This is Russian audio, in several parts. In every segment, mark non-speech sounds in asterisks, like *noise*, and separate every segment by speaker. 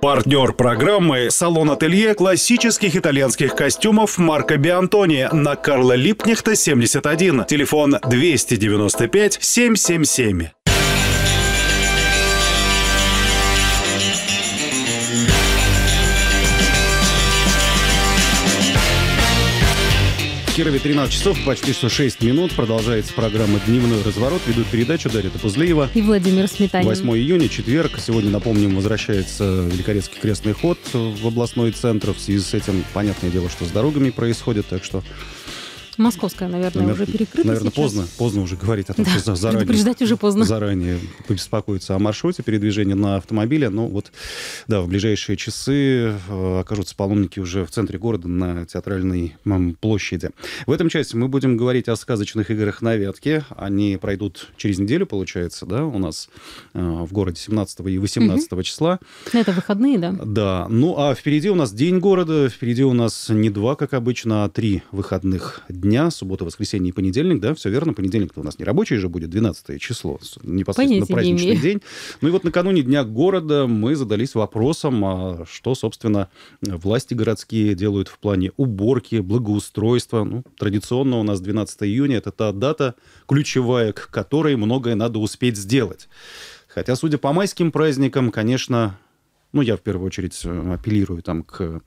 Speaker 1: Партнер программы – салон-ателье классических итальянских костюмов марка Биантони на Карла Липкнехта, 71. Телефон 295 777. Кирове 13 часов, почти что 6 минут. Продолжается программа «Дневной разворот». Ведут передачу Дарья Топузлеева. И
Speaker 2: Владимир Сметанин. 8
Speaker 1: июня, четверг. Сегодня, напомним, возвращается Великорецкий крестный ход в областной центр. В связи с этим, понятное дело, что с дорогами происходит. Так что
Speaker 2: Московская, наверное, Навер... уже перекрыта. Наверное, сейчас. поздно,
Speaker 1: поздно уже говорить о том, да, что заранее, предупреждать уже поздно. заранее побеспокоиться о маршруте передвижения на автомобиле. Но ну, вот, да, в ближайшие часы э, окажутся паломники уже в центре города на театральной площади. В этом части мы будем говорить о сказочных играх на ветке. Они пройдут через неделю, получается, да, у нас э, в городе 17 и 18 угу. числа.
Speaker 2: Это выходные, да?
Speaker 1: Да. Ну, а впереди у нас День города, впереди у нас не два, как обычно, а три выходных дня дня, суббота, воскресенье и понедельник, да, все верно, понедельник у нас не рабочий же будет, 12 число, непосредственно праздничный не день. Ну и вот накануне Дня города мы задались вопросом, а что, собственно, власти городские делают в плане уборки, благоустройства. Ну, традиционно у нас 12 июня, это та дата ключевая, к которой многое надо успеть сделать. Хотя, судя по майским праздникам, конечно, ну, я в первую очередь э, апеллирую там к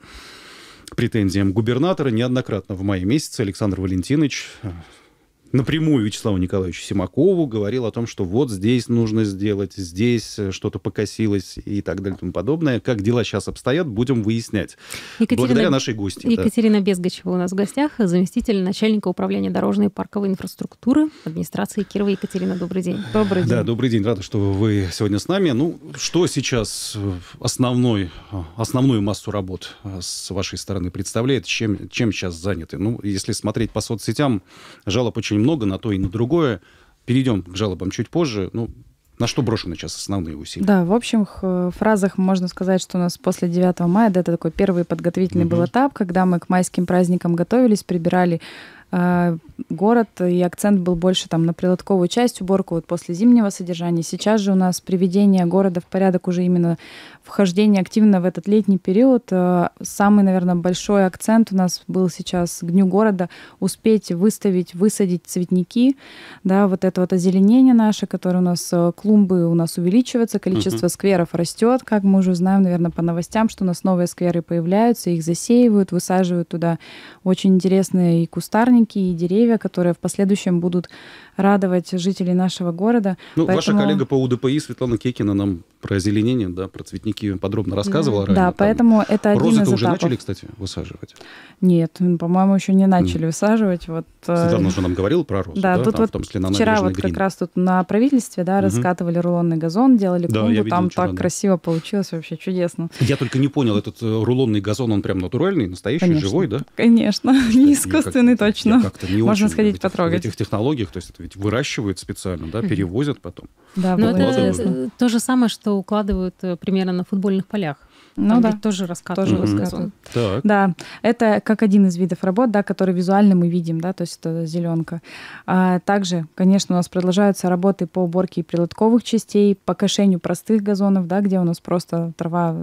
Speaker 1: претензиям губернатора неоднократно в мае месяце Александр Валентинович э, напрямую Вячеславу Николаевичу Симакову говорил о том, что вот здесь нужно сделать, здесь э, что-то покосилось и так далее и тому подобное. Как дела сейчас обстоят, будем выяснять. Екатерина, Благодаря нашей гости. Екатерина
Speaker 2: да. Безгачева у нас в гостях, заместитель начальника управления дорожной и парковой инфраструктуры администрации Кирова. Екатерина, добрый день.
Speaker 1: Добрый день. Да, добрый день. Рада, что вы сегодня с нами. Ну, что сейчас э, основной, э, основную массу работ с вашей стороны представляет? Чем, чем сейчас заняты? Ну, если смотреть по соцсетям, жалоб очень немного, на то и на другое. Перейдем к жалобам чуть позже. Ну, на что брошены сейчас основные усилия? Да,
Speaker 3: в общем в э, фразах можно сказать, что у нас после 9 мая, да, это такой первый подготовительный угу. был этап, когда мы к майским праздникам готовились, прибирали э, город, и акцент был больше там на прилотковую часть, уборку вот после зимнего содержания. Сейчас же у нас приведение города в порядок уже именно Вхождение активно в этот летний период. Э, самый, наверное, большой акцент у нас был сейчас к Дню города успеть выставить, высадить цветники, да, вот это вот озеленение наше, которое у нас, э, клумбы у нас увеличиваются, количество uh-huh. скверов растет, как мы уже знаем, наверное, по новостям, что у нас новые скверы появляются, их засеивают, высаживают туда очень интересные и кустарники, и деревья, которые в последующем будут радовать жителей нашего города. Ну, поэтому... ваша коллега
Speaker 1: по УДПИ Светлана Кекина нам про озеленение, да, про цветники подробно рассказывала. Да, ранее, да там. поэтому
Speaker 3: это один Розы-то из уже начали,
Speaker 1: кстати, высаживать?
Speaker 3: Нет, по-моему, еще не начали mm. высаживать. Вот, э, Светлана уже
Speaker 1: нам говорила про розы, да? да? Тут там, вот том числе на вчера вот Грин. как
Speaker 3: раз тут на правительстве, да, mm-hmm. раскатывали рулонный газон, делали да, клумбу, там вчера, так да. красиво получилось, вообще чудесно.
Speaker 1: Я только не понял, этот э, рулонный газон, он прям натуральный, настоящий, конечно, живой, да?
Speaker 3: Конечно, *laughs* не
Speaker 1: искусственный точно. Можно сходить потрогать. В этих технологиях, то есть это ведь выращивают специально, да, перевозят потом.
Speaker 2: Да, но это то же самое, что укладывают э, примерно на футбольных полях. Ну Там да. тоже раскат. Тоже угу. раскат. Так. Да, это как один из видов работ, да, который
Speaker 3: визуально мы видим, да, то есть это зеленка. А также, конечно, у нас продолжаются работы по уборке прилотковых частей, по кошению простых газонов, да, где у нас просто трава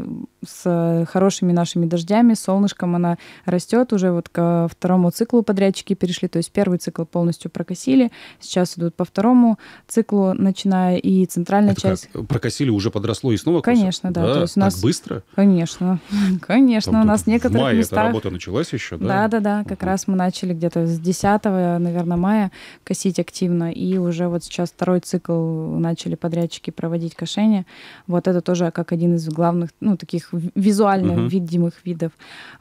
Speaker 3: с хорошими нашими дождями, солнышком она растет. Уже вот ко второму циклу подрядчики перешли, то есть первый цикл полностью прокосили, сейчас идут по второму циклу, начиная и центральная это часть.
Speaker 1: Как? Прокосили, уже подросло и снова? Конечно, косят? да. да. То есть у нас... Так быстро?
Speaker 3: Конечно, *laughs* конечно. Там, У нас в некоторых мае местах... эта работа
Speaker 1: началась еще, да? Да,
Speaker 3: да, да. Как угу. раз мы начали где-то с 10, наверное, мая косить активно. И уже вот сейчас второй цикл начали подрядчики проводить кошение. Вот это тоже как один из главных, ну, таких визуально угу. видимых видов.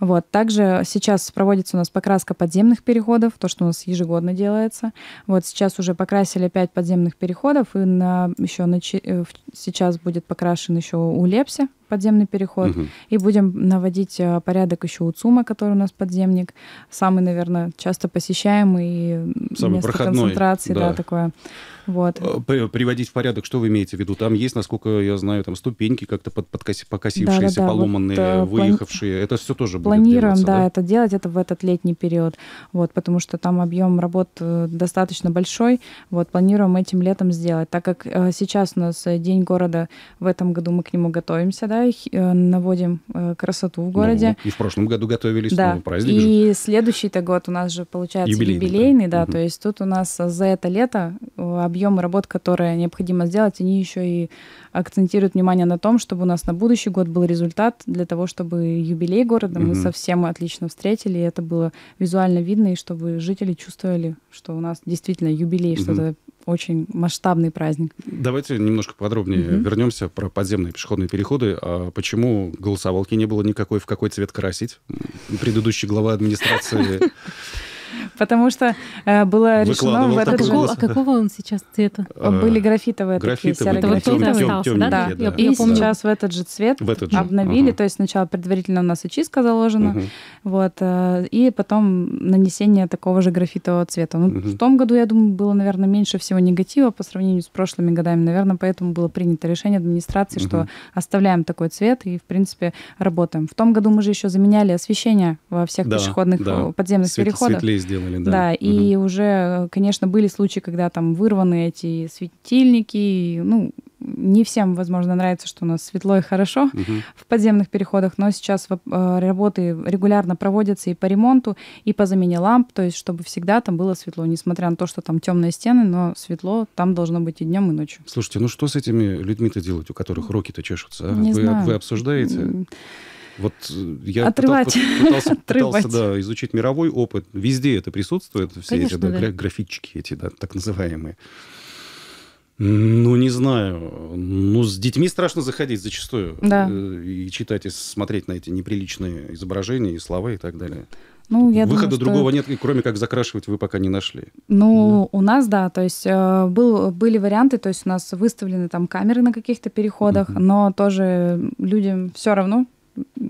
Speaker 3: Вот. Также сейчас проводится у нас покраска подземных переходов, то, что у нас ежегодно делается. Вот сейчас уже покрасили 5 подземных переходов, и на, еще на, э, сейчас будет покрашен еще у Лепси подземный переход, угу. и будем наводить э, порядок еще у ЦУМа, который у нас подземник, самый, наверное, часто посещаемый самый место проходной, концентрации, да, да такое. Вот.
Speaker 1: Э, приводить в порядок, что вы имеете в виду? Там есть, насколько я знаю, там ступеньки как-то под, под покосившиеся, да, да, да. поломанные, вот, э, выехавшие. Плани... Это все тоже будет Планируем, делаться, да, да,
Speaker 3: это делать, это в этот летний период. Вот, потому что там объем работ э, достаточно большой. Вот, планируем этим летом сделать. Так как сейчас у нас День города, в этом году мы к нему готовимся, да, и наводим красоту в городе.
Speaker 1: Ну, и в прошлом году готовились, да. ну, праздник И
Speaker 3: следующий-то год у нас же получается юбилейный, юбилейный да, да угу. то есть тут у нас за это лето объемы работ, которые необходимо сделать, они еще и акцентируют внимание на том, чтобы у нас на будущий год был результат для того, чтобы юбилей города угу. мы совсем отлично встретили, и это было визуально видно, и чтобы жители чувствовали, что у нас действительно юбилей, угу. что-то очень масштабный
Speaker 1: праздник. Давайте немножко подробнее угу. вернемся про подземные пешеходные переходы. А почему голосовалки не было никакой, в какой цвет красить? Предыдущий глава администрации *laughs*
Speaker 2: потому что э, было решено в этот гол. А какого он сейчас цвета? Э, были
Speaker 1: графитовые такие серо-графитовые. Да, и сейчас в
Speaker 3: этот же цвет обновили, то есть сначала предварительно у нас очистка заложена, вот, э, и потом нанесение такого же графитового цвета. Ну, в том году, я думаю, было, наверное, меньше всего негатива по сравнению с прошлыми годами, наверное, поэтому было принято решение администрации, что оставляем такой цвет и, в принципе, работаем. В том году мы же еще заменяли освещение во всех пешеходных подземных переходах. Светлее сделали делали, да. Да, угу. и уже, э, конечно, были случаи, когда там вырваны эти светильники, и, ну, не всем, возможно, нравится, что у нас светло и хорошо угу. в подземных переходах, но сейчас э, работы регулярно проводятся и по ремонту, и по замене ламп, то есть чтобы всегда там было светло, несмотря на то, что там темные стены, но светло там должно быть и днем,
Speaker 1: и ночью. Слушайте, ну что с этими людьми-то делать, у которых руки-то чешутся? А? Не вы, знаю. вы обсуждаете? Вот э, я Отрывать. пытался, пытался, *laughs* пытался да, изучить мировой опыт. Везде это присутствует, все Конечно, эти да, да. графички эти, да, так называемые. Ну, не знаю. Ну, с детьми страшно заходить зачастую. Да. Э, и читать, и смотреть на эти неприличные изображения, и слова, и так далее. Ну, я Выхода думаю, другого что... нет, кроме как закрашивать вы пока не нашли.
Speaker 3: Ну, да. у нас, да, то есть э, был, были варианты, то есть у нас выставлены там камеры на каких-то переходах, угу. но тоже людям все равно,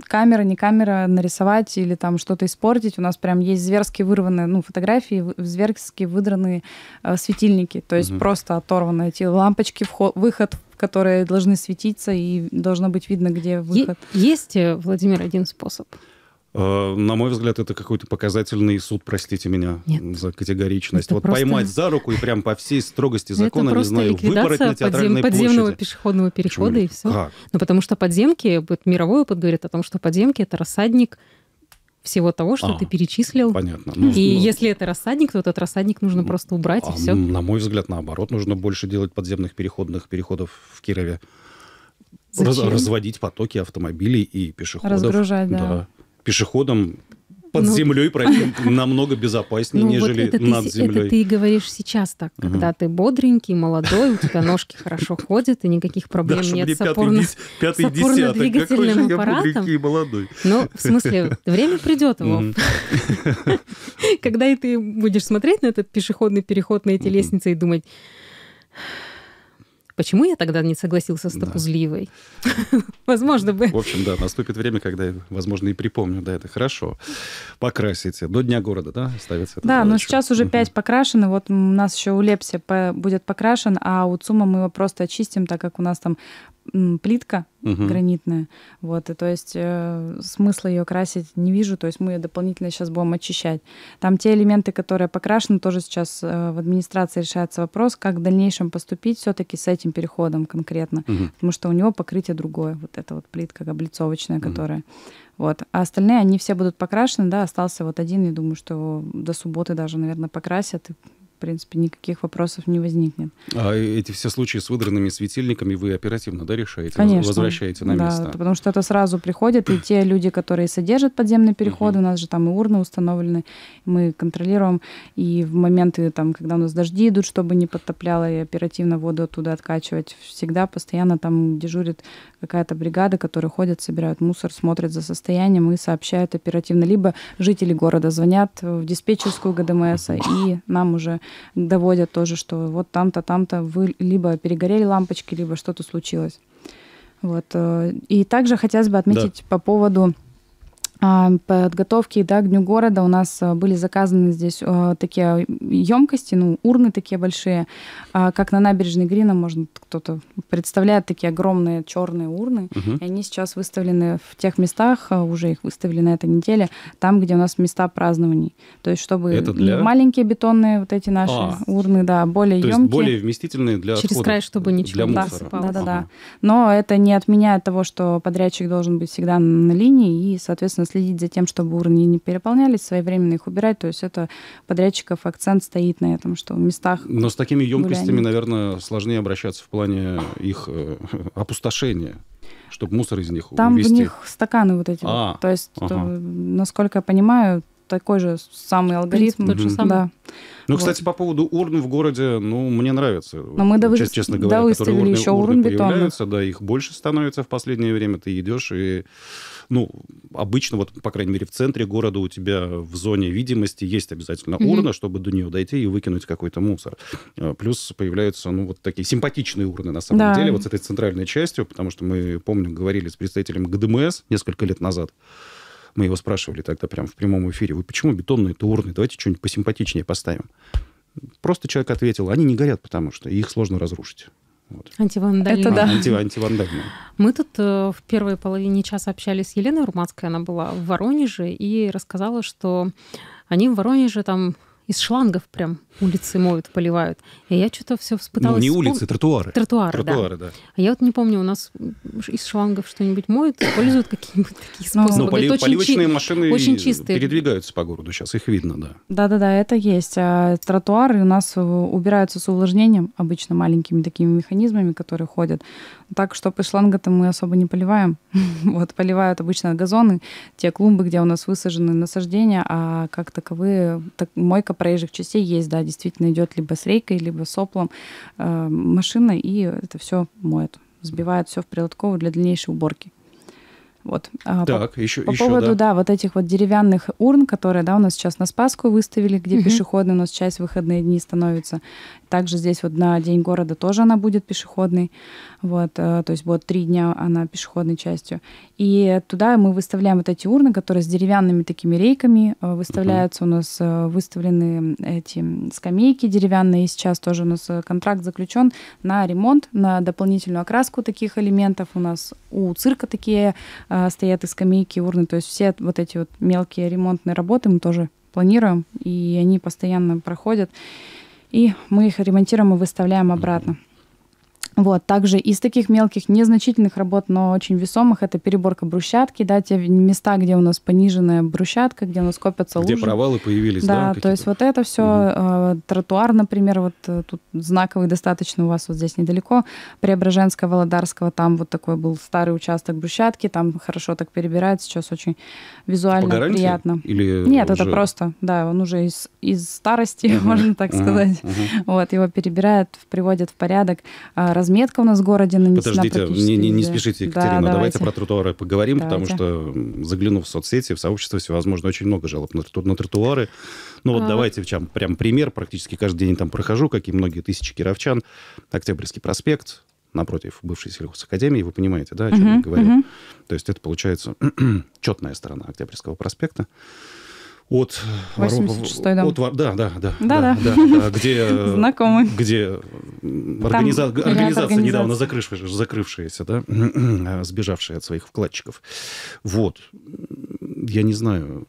Speaker 3: камера, не камера, нарисовать или там что-то испортить. У нас прям есть зверски вырванные, ну, фотографии, зверски выдранные э, светильники, то есть угу. просто оторваны эти лампочки, вход, выход которые должны светиться и должно быть видно, где выход. Е-
Speaker 2: есть, э, Владимир, один способ.
Speaker 1: Э, на мой взгляд, это какой-то показательный суд, простите меня Нет. за категоричность. Это вот просто... поймать за руку и прям по всей строгости ну, закона, это не знаю, выбороть на подзем... подземного
Speaker 2: пешеходного перехода Почему? и все. Как? Ну, потому что подземки, вот мировой опыт говорит о том, что подземки — это рассадник всего того, что а, ты перечислил. Понятно. Ну, и ну, если это рассадник, то этот рассадник нужно ну, просто убрать, а, и все.
Speaker 1: На мой взгляд, наоборот, нужно больше делать подземных переходных переходов в Кирове. Зачем? разводить потоки автомобилей и пешеходов. Разгружать, да. да пешеходам
Speaker 2: под ну, землей *laughs* пройти
Speaker 1: намного безопаснее, ну, нежели вот это над ты, землей. Это ты
Speaker 2: и говоришь сейчас так, когда ты бодренький, молодой, у тебя ножки хорошо *laughs* ходят, и никаких проблем нет с опорно-двигательным аппаратом. Я молодой. Ну, в смысле, *laughs* время придет его. Когда и ты будешь смотреть на этот пешеходный переход, на эти лестницы и думать... Почему я тогда не согласился с Топузливой? Да.
Speaker 1: *laughs* Возможно бы. В общем, да, наступит время, когда, возможно, и припомню, да, это хорошо. Покрасите. До Дня города, да, ставится Да, задачу. но сейчас уже пять
Speaker 3: покрашены. Вот у нас еще у Лепси будет покрашен, а у ЦУМа мы его просто очистим, так как у нас там плитка угу. гранитная. Вот, и то есть э, смысла ее красить не вижу, то есть мы ее дополнительно сейчас будем очищать. Там те элементы, которые покрашены, тоже сейчас э, в администрации решается вопрос, как в дальнейшем поступить все-таки с этим переходом конкретно, угу. потому что у него покрытие другое, вот эта вот плитка облицовочная, угу. которая... Вот. А остальные, они все будут покрашены, да, остался вот один, я думаю, что до субботы даже, наверное, покрасят, и в принципе, никаких вопросов не возникнет.
Speaker 1: А эти все случаи с выдранными светильниками вы оперативно, да, решаете? Конечно. Возвращаете на да, место?
Speaker 3: потому что это сразу приходит, и те люди, которые содержат подземный переход. uh у нас же там и урны установлены, мы контролируем, и в моменты, там, когда у нас дожди идут, чтобы не подтопляло, и оперативно воду оттуда откачивать, всегда постоянно там дежурит какая-то бригада, которые ходят, собирают мусор, смотрят за состоянием и сообщают оперативно. Либо жители города звонят в диспетчерскую ГДМС и нам уже доводят тоже, что вот там-то, там-то вы либо перегорели лампочки, либо что-то случилось. Вот. Э, и также хотелось бы отметить да. по поводу а, подготовки да, к Дню города у нас э, были заказаны здесь э, такие емкости, ну, урны такие большие, а, как на набережной Грина, может, кто-то представляет такие огромные черные урны, угу. и они сейчас выставлены в тех местах, а уже их выставили на этой неделе, там, где у нас места празднований. То есть, чтобы Это для... маленькие бетонные вот эти наши а, урны, да, более то емкие. более
Speaker 1: вместительные для Через отходов, край, чтобы ничего э, для мусора. Да, да, да, ага.
Speaker 3: Но это не отменяет того, что подрядчик должен быть всегда на линии, и, соответственно, следить за тем, чтобы урны не переполнялись, своевременно их убирать. То есть это подрядчиков акцент стоит на этом, что в местах
Speaker 1: Но с такими емкостями, наверное, сложнее обращаться в плане э, их э, опустошения чтобы мусор из них Там увести. в них
Speaker 3: стаканы вот эти. А, вот. То есть, э, ага. насколько я понимаю, такой же самый алгоритм. Тот же самый. Да.
Speaker 1: Ну, вот. кстати, по поводу урн в городе, ну, мне нравится. Но мы до Чест, честно говоря, которые урны, еще урны урн бетонных. Да, их больше становится в последнее время. Ты идешь и ну, обычно, вот, по крайней мере, в центре города у тебя в зоне видимости есть обязательно mm-hmm. чтобы до нее дойти и выкинуть какой-то мусор. Э, плюс появляются, ну, вот такие симпатичные урны, на самом да. деле, вот с этой центральной частью, потому что мы, помню, говорили с представителем ГДМС несколько лет назад, мы его спрашивали тогда прям в прямом эфире, вы почему бетонные-то урны? Давайте что-нибудь посимпатичнее поставим. Просто человек ответил, они не горят, потому что их сложно разрушить.
Speaker 2: Вот. Антивандальная. Это да. А, Анти, Мы тут э, в первой половине часа общались с Еленой Урманской, она была в Воронеже, и рассказала, что они в Воронеже там из шлангов прям улицы моют, поливают. И я что-то все вспыталась. Ну, не улицы, вспом... тротуары. Тротуары, тротуары да. да. А я вот не помню, у нас из шлангов что-нибудь моют, используют какие-нибудь такие ну, способы. Ну, поли- поливочные чи... машины очень чистые.
Speaker 1: передвигаются по городу, сейчас их видно, да.
Speaker 2: Да-да-да,
Speaker 3: это есть. А тротуары у нас э, убираются с увлажнением, обычно маленькими такими механизмами, которые ходят. Так, что по шланга-то мы особо не поливаем. *laughs* вот, поливают обычно газоны, те клумбы, где у нас высажены насаждения, а как таковые, так, мойка проезжих частей есть, да, действительно идет либо с рейкой, либо соплом э, машина, и это все моет, сбивает все в прилотковую для дальнейшей уборки. Вот. А так,
Speaker 1: по, еще, по еще, поводу, да.
Speaker 3: да, вот этих вот деревянных урн, которые, да, у нас сейчас на Спаску выставили, где угу. пешеходный у нас часть выходные дни становится. Также здесь вот на День города тоже она будет пешеходной. Вот, э, то есть будет три дня она пешеходной частью. И туда мы выставляем вот эти урны, которые с деревянными такими рейками э, выставляются. Uh-huh. У нас э, выставлены эти скамейки деревянные. И сейчас тоже у нас контракт заключен на ремонт, на дополнительную окраску таких элементов. У нас у цирка такие стоят и скамейки, и урны. То есть все вот эти вот мелкие ремонтные работы мы тоже планируем, и они постоянно проходят. И мы их ремонтируем и выставляем обратно. Вот, также из таких мелких, незначительных работ, но очень весомых, это переборка брусчатки, да, те места, где у нас пониженная брусчатка, где у нас копятся лужи. Где
Speaker 1: провалы появились, да? Да, то
Speaker 3: есть вот это все, угу. А, тротуар, например, вот э, тут знаковый достаточно у вас вот здесь недалеко, Преображенского, Володарского, там вот такой был старый участок брусчатки, там хорошо так перебирается, сейчас очень визуально По приятно. Или Нет, уже... это просто, да, он уже из, из старости, угу. *laughs* можно так угу. сказать. Угу. Вот, его перебирают, приводят в порядок, а, разметка у нас в городе нанесена. Подождите, не, не, не спешите, Екатерина, да, давайте. давайте про
Speaker 1: тротуары поговорим, давайте. потому что заглянув в соцсети, в сообщество возможно, очень много жалоб на, на тротуары. Ну вот а... давайте чем прям пример, практически каждый день там прохожу, как и многие тысячи кировчан, Октябрьский проспект, напротив бывшей сельхозакадемии, вы понимаете, да, о чем uh-huh, я говорю. Uh-huh. То есть это получается *clears throat* четная сторона Октябрьского проспекта от 86 да. От, да, да, да. Да, да. да, где, *laughs* знакомый Где организа... организация недавно закрывшаяся, закрывшаяся, да, *clears throat* э, сбежавшая от своих вкладчиков. Вот. Я не знаю,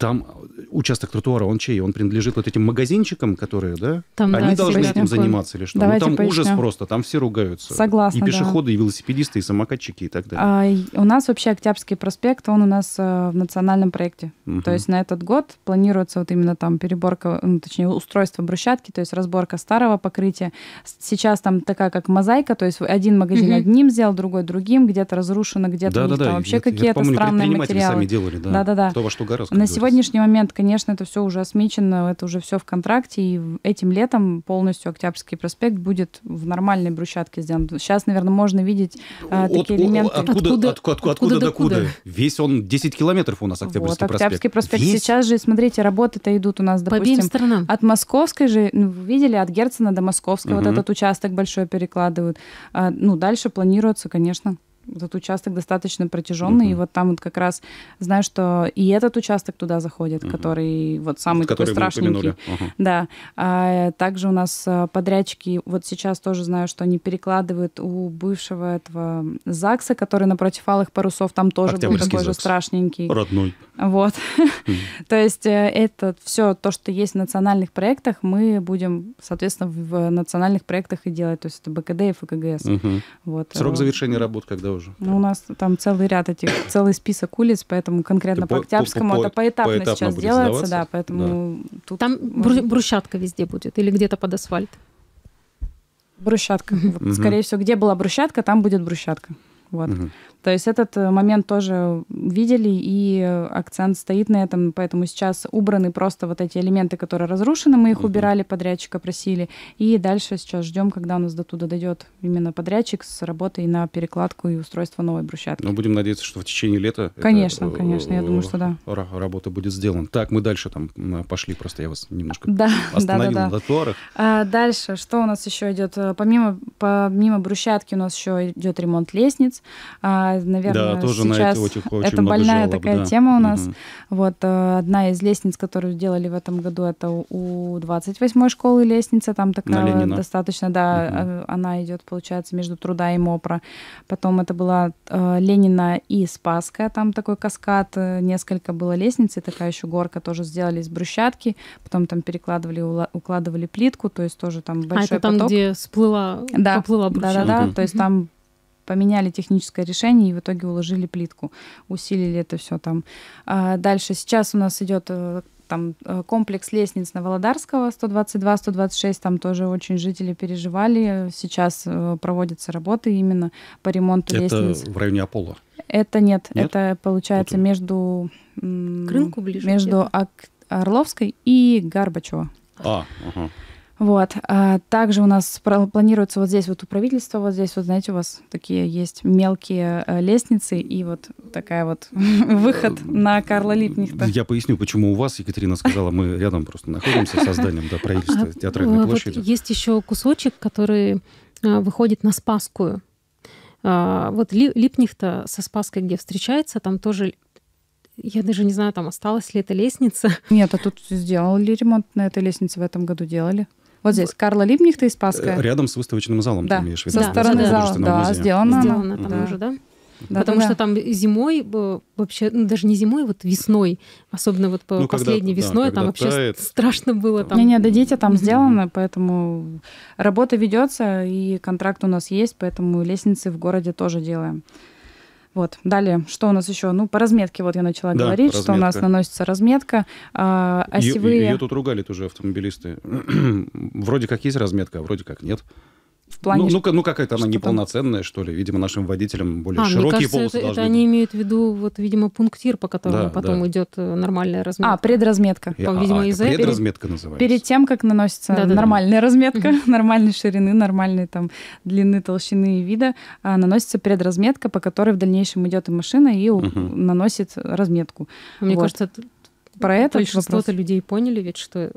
Speaker 1: там участок тротуара, он чей? Он принадлежит вот этим магазинчикам, которые, да? Там, Они да, должны этим заниматься или что? Ну, Давайте ну, там поясню. ужас просто, там все ругаются. Согласна, И пешеходы, да. и велосипедисты, и самокатчики, и так далее.
Speaker 3: А, у нас вообще Октябрьский проспект, он у нас а, в национальном проекте. Угу. То есть на этот год планируется вот именно там переборка, ну, точнее, устройство брусчатки, то есть разборка старого покрытия. Сейчас там такая как мозаика, то есть один магазин угу. одним сделал, другой другим, где-то разрушено, где-то да, да, да. вообще какие-то странные материалы. сами делали, да. да да Кто во что гораздо. На сегодня сегодняшний момент, конечно, это все уже осмечено, это уже все в контракте, и этим летом полностью Октябрьский проспект будет в нормальной брусчатке сделан. Сейчас, наверное, можно видеть э, от, такие элементы. Откуда, откуда, откуда,
Speaker 1: откуда, откуда до куда? Весь он 10 километров у нас Октябрьский вот, проспект. Октябрьский проспект. Весь?
Speaker 3: Сейчас же, смотрите, работы-то идут у нас, допустим, По сторонам. от Московской же, ну, видели, от Герцена до Московской угу. вот этот участок большой перекладывают. А, ну, дальше планируется, конечно этот участок достаточно протяженный, угу. и вот там вот как раз знаю, что и этот участок туда заходит, угу. который вот самый который такой страшненький. Ага. Да. А, также у нас а, подрядчики, вот сейчас тоже знаю, что они перекладывают у бывшего этого ЗАГСа, который напротив алых парусов, там тоже был такой ЗАГС. же страшненький. Родной. Вот. Угу. *laughs* То есть э, это все то, что есть в национальных проектах, мы будем, соответственно, в национальных проектах и делать. То есть это БКД и ФКГС. Угу. Вот. Срок э,
Speaker 1: завершения работ, когда да, уже?
Speaker 3: Ну, у нас там целый ряд этих, целый
Speaker 2: список улиц, поэтому конкретно по, по Октябрьскому по, по, это поэтапно, поэтапно сейчас делается, да, поэтому... Да. Тут там можно... брусчатка везде будет или где-то под асфальт? Брусчатка.
Speaker 3: скорее всего, где была брусчатка, там будет брусчатка. Вот. Угу. То есть этот э, момент тоже видели, и акцент стоит на этом, поэтому сейчас убраны просто вот эти элементы, которые разрушены, мы их угу. убирали, подрядчика просили, и дальше сейчас ждем, когда у нас до туда дойдет именно подрядчик с работой на перекладку и устройство новой брусчатки.
Speaker 1: Но ну, будем надеяться, что в течение лета... Конечно, это, конечно, я думаю, что да. Работа будет сделана. Так, мы дальше там пошли, просто я вас немножко
Speaker 3: да, *laughs* остановил да, да, да. на тротуарах. А, дальше, что у нас еще идет? Э, помимо, помимо брусчатки у нас еще идет ремонт лестниц, а, наверное, да, тоже сейчас на это, очень, очень это больная жалоб, такая да. тема у нас. Угу. Вот э, одна из лестниц, которую сделали в этом году, это у 28-й школы лестница, там такая достаточно, да, угу. она идет, получается, между труда и МОПРа. Потом это была э, Ленина и Спасская, там такой каскад, несколько было лестниц, и такая еще горка тоже сделали из брусчатки, потом там перекладывали, укладывали плитку, то есть тоже там большой а это там, поток. где
Speaker 2: сплыла, да, поплыла брусчатка. Да-да-да, угу. то есть там
Speaker 3: поменяли техническое решение и в итоге уложили плитку, усилили это все там. А, дальше сейчас у нас идет э, там э, комплекс лестниц на Володарского 122, 126, там тоже очень жители переживали. Сейчас э, проводятся работы именно по ремонту это лестниц. Это в районе Аполло? Это нет, нет? это получается вот. между к рынку ближе между Орловской и Горбачева.
Speaker 1: А, ага.
Speaker 3: Вот. А также у нас планируется вот здесь вот у правительства, вот здесь вот, знаете, у вас такие есть мелкие э, лестницы и вот такая вот
Speaker 2: *laughs* выход э, на Карла Липнихта.
Speaker 1: Я поясню, почему у вас, Екатерина сказала, мы рядом просто находимся со зданием да, правительства, а, театральной вот площади.
Speaker 2: Есть еще кусочек, который э, выходит на Спасскую. А, вот Липнихта со Спасской, где встречается, там тоже я даже не знаю, там осталась ли эта лестница. Нет, а тут сделали ремонт
Speaker 3: на этой лестнице в этом году, делали. Вот здесь, Карла Либнихта и Спасская. Э,
Speaker 1: рядом с выставочным залом, да. ты имеешь в виду? Со стороны зала, да, музея. сделано.
Speaker 2: Сделано там да. уже, да? Да, Потому да. что там зимой, э, вообще, ну, даже не зимой, вот весной, особенно вот по ну, последней когда, весной, да, там вообще тает. страшно было. Там. Не-не, да, дети там сделано, поэтому работа ведется, и контракт
Speaker 3: у нас есть, поэтому лестницы в городе тоже делаем. Вот. Далее, что у нас еще? Ну, по разметке вот я начала да, говорить, что у нас наносится разметка. А, осевые... Ее, ее тут
Speaker 1: ругали тоже автомобилисты. *clears throat* вроде как есть разметка, а вроде как нет плане... Ну, ну, ну как это, она неполноценная, что ли? Видимо, нашим водителям более а, широкие кажется, полосы это, должны это быть. они
Speaker 2: имеют в виду, вот, видимо, пунктир, по которому да, потом да. идет э, нормальная а, разметка. А, предразметка. Я, там, видимо, а, из-за предразметка перед... называется. Перед
Speaker 3: тем, как наносится да, нормальная да. разметка, *laughs* нормальной ширины, нормальной там длины, толщины и вида, а, наносится предразметка, по которой в дальнейшем идет и машина и наносит разметку. Мне вот. кажется,
Speaker 2: про ну, это Большинство-то людей поняли ведь, что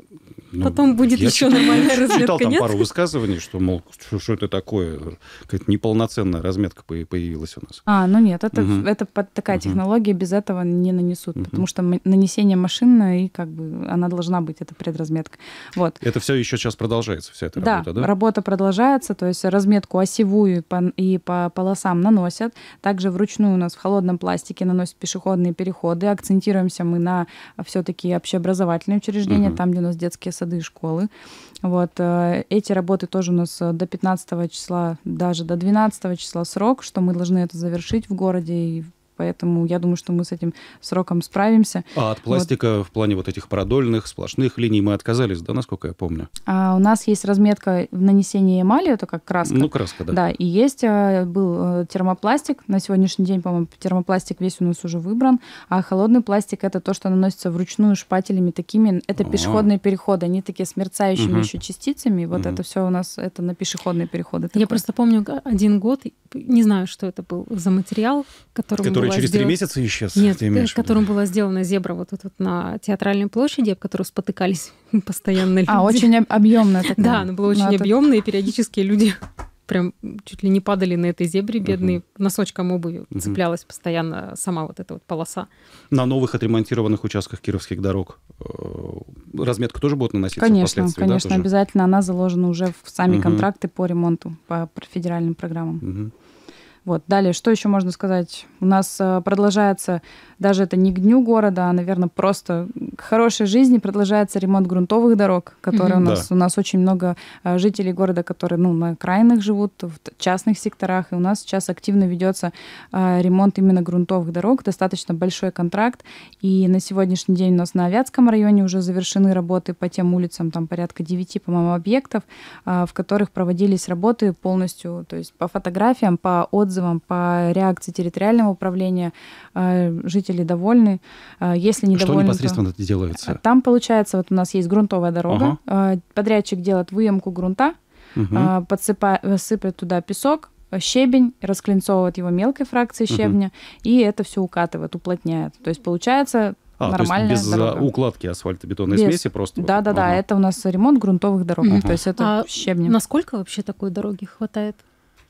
Speaker 1: ну, потом будет еще читал, нормальная я читал там нет? пару высказываний, что, мол, что, что это такое? Какая-то неполноценная разметка появилась у нас. А, ну нет, это, угу. это
Speaker 3: такая угу. технология, без этого не нанесут, угу. потому что нанесение машинное, и как бы она должна быть, это предразметка. Вот.
Speaker 1: Это все еще сейчас продолжается, вся эта да, работа, да?
Speaker 3: работа продолжается, то есть разметку осевую и по, и по полосам наносят. Также вручную у нас в холодном пластике наносят пешеходные переходы. Акцентируемся мы на все все-таки общеобразовательные учреждения, угу. там, где у нас детские сады и школы. Вот. Э, эти работы тоже у нас э, до 15 числа, даже до 12 числа срок, что мы должны это завершить в городе и поэтому я думаю, что мы с этим сроком справимся. А от пластика
Speaker 1: вот. в плане вот этих продольных, сплошных линий мы отказались, да, насколько я помню?
Speaker 3: А у нас есть разметка в нанесении эмали, это как краска. Ну, краска, да. Да, и есть, а, был э, термопластик, на сегодняшний день, по-моему, термопластик весь у нас уже выбран, а холодный пластик это то, что наносится вручную шпателями такими, это А-а-а. пешеходные переходы,
Speaker 2: они такие с мерцающими угу. еще частицами, вот угу. это все у нас, это на пешеходные переходы. Я просто помню один год, не знаю, что это был за материал, которым который через сдел... три месяца исчез. Нет, которым была сделана зебра вот тут вот на театральной площади, об которую спотыкались *laughs* постоянно а, люди. А очень
Speaker 3: объемная такая. Да, она была ну, очень ну, а объемная,
Speaker 2: и периодически люди *laughs* прям чуть ли не падали на этой зебре бедные, угу. носочком обуви угу. цеплялась постоянно сама вот эта вот полоса.
Speaker 1: На новых отремонтированных участках кировских дорог э, разметка тоже будет наноситься Конечно, конечно, да, обязательно.
Speaker 3: Она заложена уже в сами угу. контракты по ремонту, по федеральным программам. Угу. Вот. Далее, что еще можно сказать? У нас э, продолжается, даже это не к дню города, а, наверное, просто к хорошей жизни продолжается ремонт грунтовых дорог, которые mm-hmm. у нас. Да. У нас очень много э, жителей города, которые ну, на окраинах живут, в частных секторах. И у нас сейчас активно ведется э, ремонт именно грунтовых дорог. Достаточно большой контракт. И на сегодняшний день у нас на Авятском районе уже завершены работы по тем улицам, там порядка 9, по-моему, объектов, в которых проводились работы полностью, то есть по фотографиям, по отзывам отзывам, по реакции территориального управления э, жители довольны. Э, если недовольны, Что непосредственно
Speaker 1: то... делается? Э,
Speaker 3: там получается, вот у нас есть грунтовая дорога, ага. подрядчик делает выемку грунта, угу. подсыпает, сыпет туда песок, щебень, расклинцовывает его мелкой фракцией щебня, угу. и это все укатывает, уплотняет. То есть получается а, нормальная то есть без дорога.
Speaker 1: укладки асфальтобетонной без. смеси просто? Да, вот.
Speaker 3: да, ага. да, это у нас ремонт грунтовых дорог, угу. то есть это а щебнем.
Speaker 2: Насколько вообще такой дороги хватает?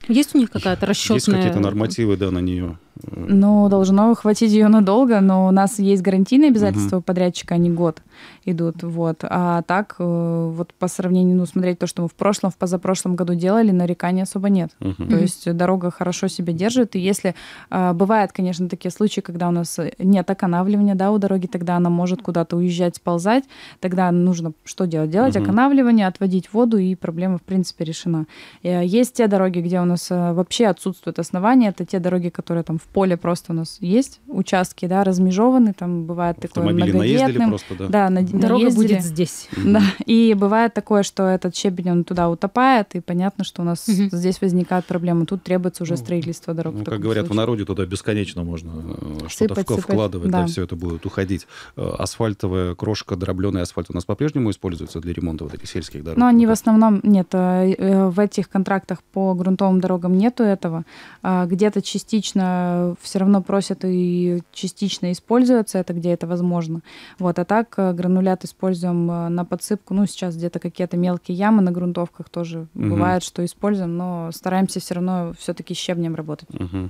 Speaker 3: Есть у них какая-то расчетная... Есть какие-то
Speaker 1: нормативы, да, на нее.
Speaker 2: Ну,
Speaker 3: должно хватить ее надолго, но у нас есть гарантийные обязательства угу. подрядчика, они год идут, вот. А так, э, вот по сравнению, ну, смотреть то, что мы в прошлом, в позапрошлом году делали, нареканий особо нет.
Speaker 2: Угу. То есть
Speaker 3: дорога хорошо себя держит, и если... Э, бывают, конечно, такие случаи, когда у нас нет оканавливания, да, у дороги, тогда она может куда-то уезжать, сползать, тогда нужно что делать? Делать угу. оканавливание, отводить воду, и проблема, в принципе, решена. Э, есть те дороги, где у нас вообще отсутствует основание, это те дороги, которые там в поле просто у нас есть участки, да, размежованы, там бывает такое многодетным. просто, да. Да, на, Дорога будет здесь. Да, и бывает такое, что этот щебень, он туда утопает, и понятно, что у нас угу. здесь возникают проблемы. Тут требуется уже ну, строительство дорог. Ну, как говорят, случае. в
Speaker 1: народе туда бесконечно можно э, что-то вкладывать, да. да, все это будет уходить. Э, асфальтовая крошка, дробленый асфальт у нас по-прежнему используется для ремонта вот этих сельских дорог? Ну, они
Speaker 3: в основном, нет, э, в этих контрактах по грунтовым дорогам нету этого. А, где-то частично все равно просят и частично использоваться это, где это возможно. Вот, а так э, гранулят используем э, на подсыпку. Ну, сейчас где-то какие-то мелкие ямы на грунтовках тоже угу. бывает, что используем, но стараемся все равно все-таки щебнем работать.
Speaker 1: Угу.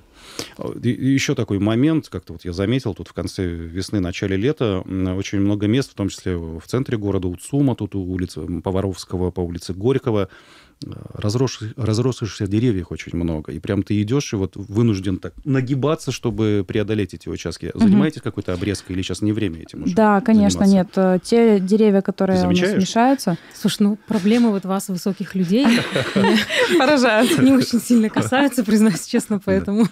Speaker 1: А, Еще такой момент, как-то вот я заметил тут в конце весны, начале лета, очень много мест, в том числе в центре города, у тут у улицы Поваровского, по улице Горького, разросших, разросшихся деревьев очень много. И прям ты идешь и вот вынужден так нагибаться, чтобы преодолеть эти участки. Угу. Занимаетесь какой-то обрезкой или сейчас не время этим уже? Да, конечно,
Speaker 2: заниматься? нет. Э, те деревья, которые у нас мешаются... Слушай, ну проблемы вот вас, высоких людей, *laughs* поражают. Не очень сильно касаются, признаюсь честно, поэтому...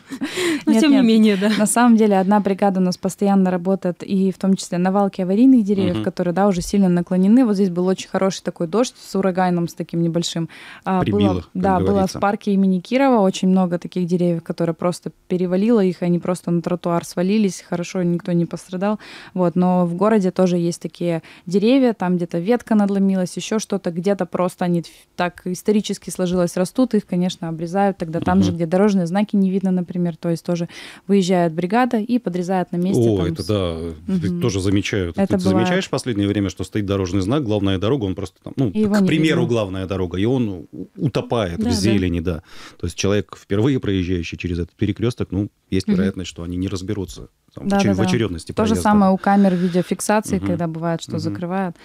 Speaker 2: Но ну, тем не менее, да. На самом деле одна бригада у
Speaker 3: нас постоянно работает, и в том числе на валке аварийных деревьев, которые, да, уже сильно наклонены. Вот здесь был очень хороший такой дождь с ураганом, с таким небольшим. А, Прибило, было, да, говорится. было в парке имени Кирова очень много таких деревьев, которые просто перевалило их, они просто на тротуар свалились, хорошо, никто не пострадал. Вот, но в городе тоже есть такие деревья, там где-то ветка надломилась, еще что-то, где-то просто они так исторически сложилось, растут, их, конечно, обрезают, тогда там угу. же, где дорожные знаки не видно, например, то есть тоже выезжает бригада и подрезает на месте. О, там, это с...
Speaker 1: да, угу. тоже замечают. Это Ты бывает. замечаешь в последнее время, что стоит дорожный знак, главная дорога, он просто там, ну, к примеру, главная дорога, и он утопает да, в зелени, да. да. То есть человек, впервые проезжающий через этот перекресток, ну, есть угу. вероятность, что они не разберутся там, да, в, да, в очередности. Да. То же самое
Speaker 3: у камер видеофиксации, угу. когда бывает, что угу. закрывают.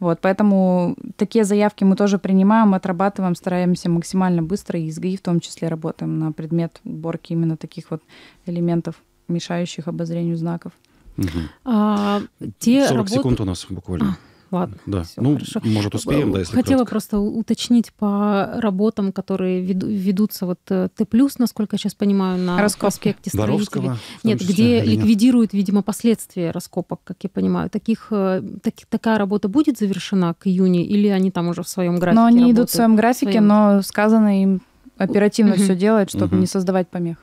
Speaker 3: Вот, поэтому такие заявки мы тоже принимаем, отрабатываем, стараемся максимально быстро, и с в том числе работаем на предмет уборки именно таких вот элементов, мешающих обозрению знаков.
Speaker 1: Угу.
Speaker 2: А, те 40 работ... секунд у нас буквально. А. Ладно. Да. Все ну, хорошо. может, успеем, да, если Хотела коротко. просто уточнить по работам, которые ведутся. Вот э, Т+, насколько я сейчас понимаю, на Раскопки. проспекте строителей. Нет, где или ликвидируют, видимо, последствия раскопок, как я понимаю. Таких, э, так, такая работа будет завершена к июне, или они там уже в своем графике Но ну, они работают, идут в своем графике, своим... но
Speaker 3: сказано им оперативно все делать, чтобы не создавать помех.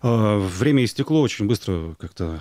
Speaker 1: А, время истекло очень быстро, как-то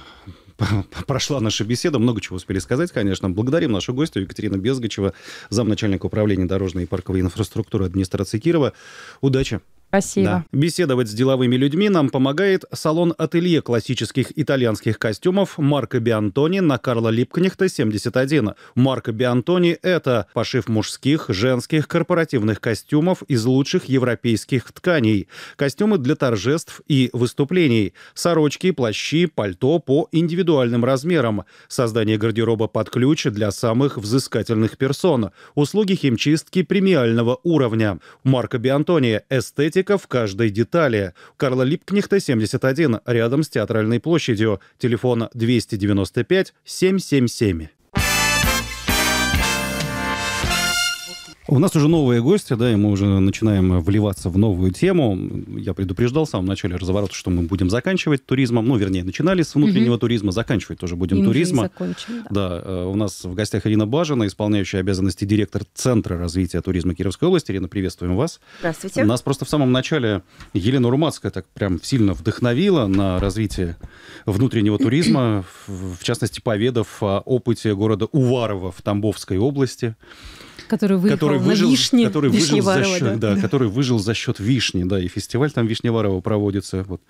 Speaker 1: *laughs* прошла наша беседа. Много чего успели сказать, конечно. Благодарим нашу гостью Екатерину Безгачева, замначальника управления дорожной и парковой инфраструктуры администрации Кирова. Удачи! Спасибо. Да. Беседовать с деловыми людьми нам помогает салон-ателье классических итальянских костюмов Марко Биантони на Карла Липкнехта, 71. Марко Биантони – это пошив мужских, женских, корпоративных костюмов из лучших европейских тканей, костюмы для торжеств и выступлений, сорочки, плащи, пальто по индивидуальным размерам, создание гардероба под ключ для самых взыскательных персон, услуги химчистки премиального уровня. Марко Биантони – эстетика. Америка в каждой детали. Карла Липкнехта, 71, рядом с Театральной площадью. Телефон 295 777. У нас уже новые гости, да, и мы уже начинаем вливаться в новую тему. Я предупреждал в самом начале разворота, что мы будем заканчивать туризмом. Ну, вернее, начинали с внутреннего угу. туризма, заканчивать тоже будем и туризма. да. да, э, у нас в гостях Ирина Бажина, исполняющая обязанности директор Центра развития туризма Кировской области. Ирина, приветствуем вас. Здравствуйте. У Нас просто в самом начале Елена Румацкая так прям сильно вдохновила на развитие внутреннего туризма, в частности, поведав о опыте города Уварова в Тамбовской области
Speaker 2: который выехал который выжил, на вишне который выжил за счет, да, да,
Speaker 1: который выжил за счет вишни, да, и фестиваль там Вишневарова проводится, вот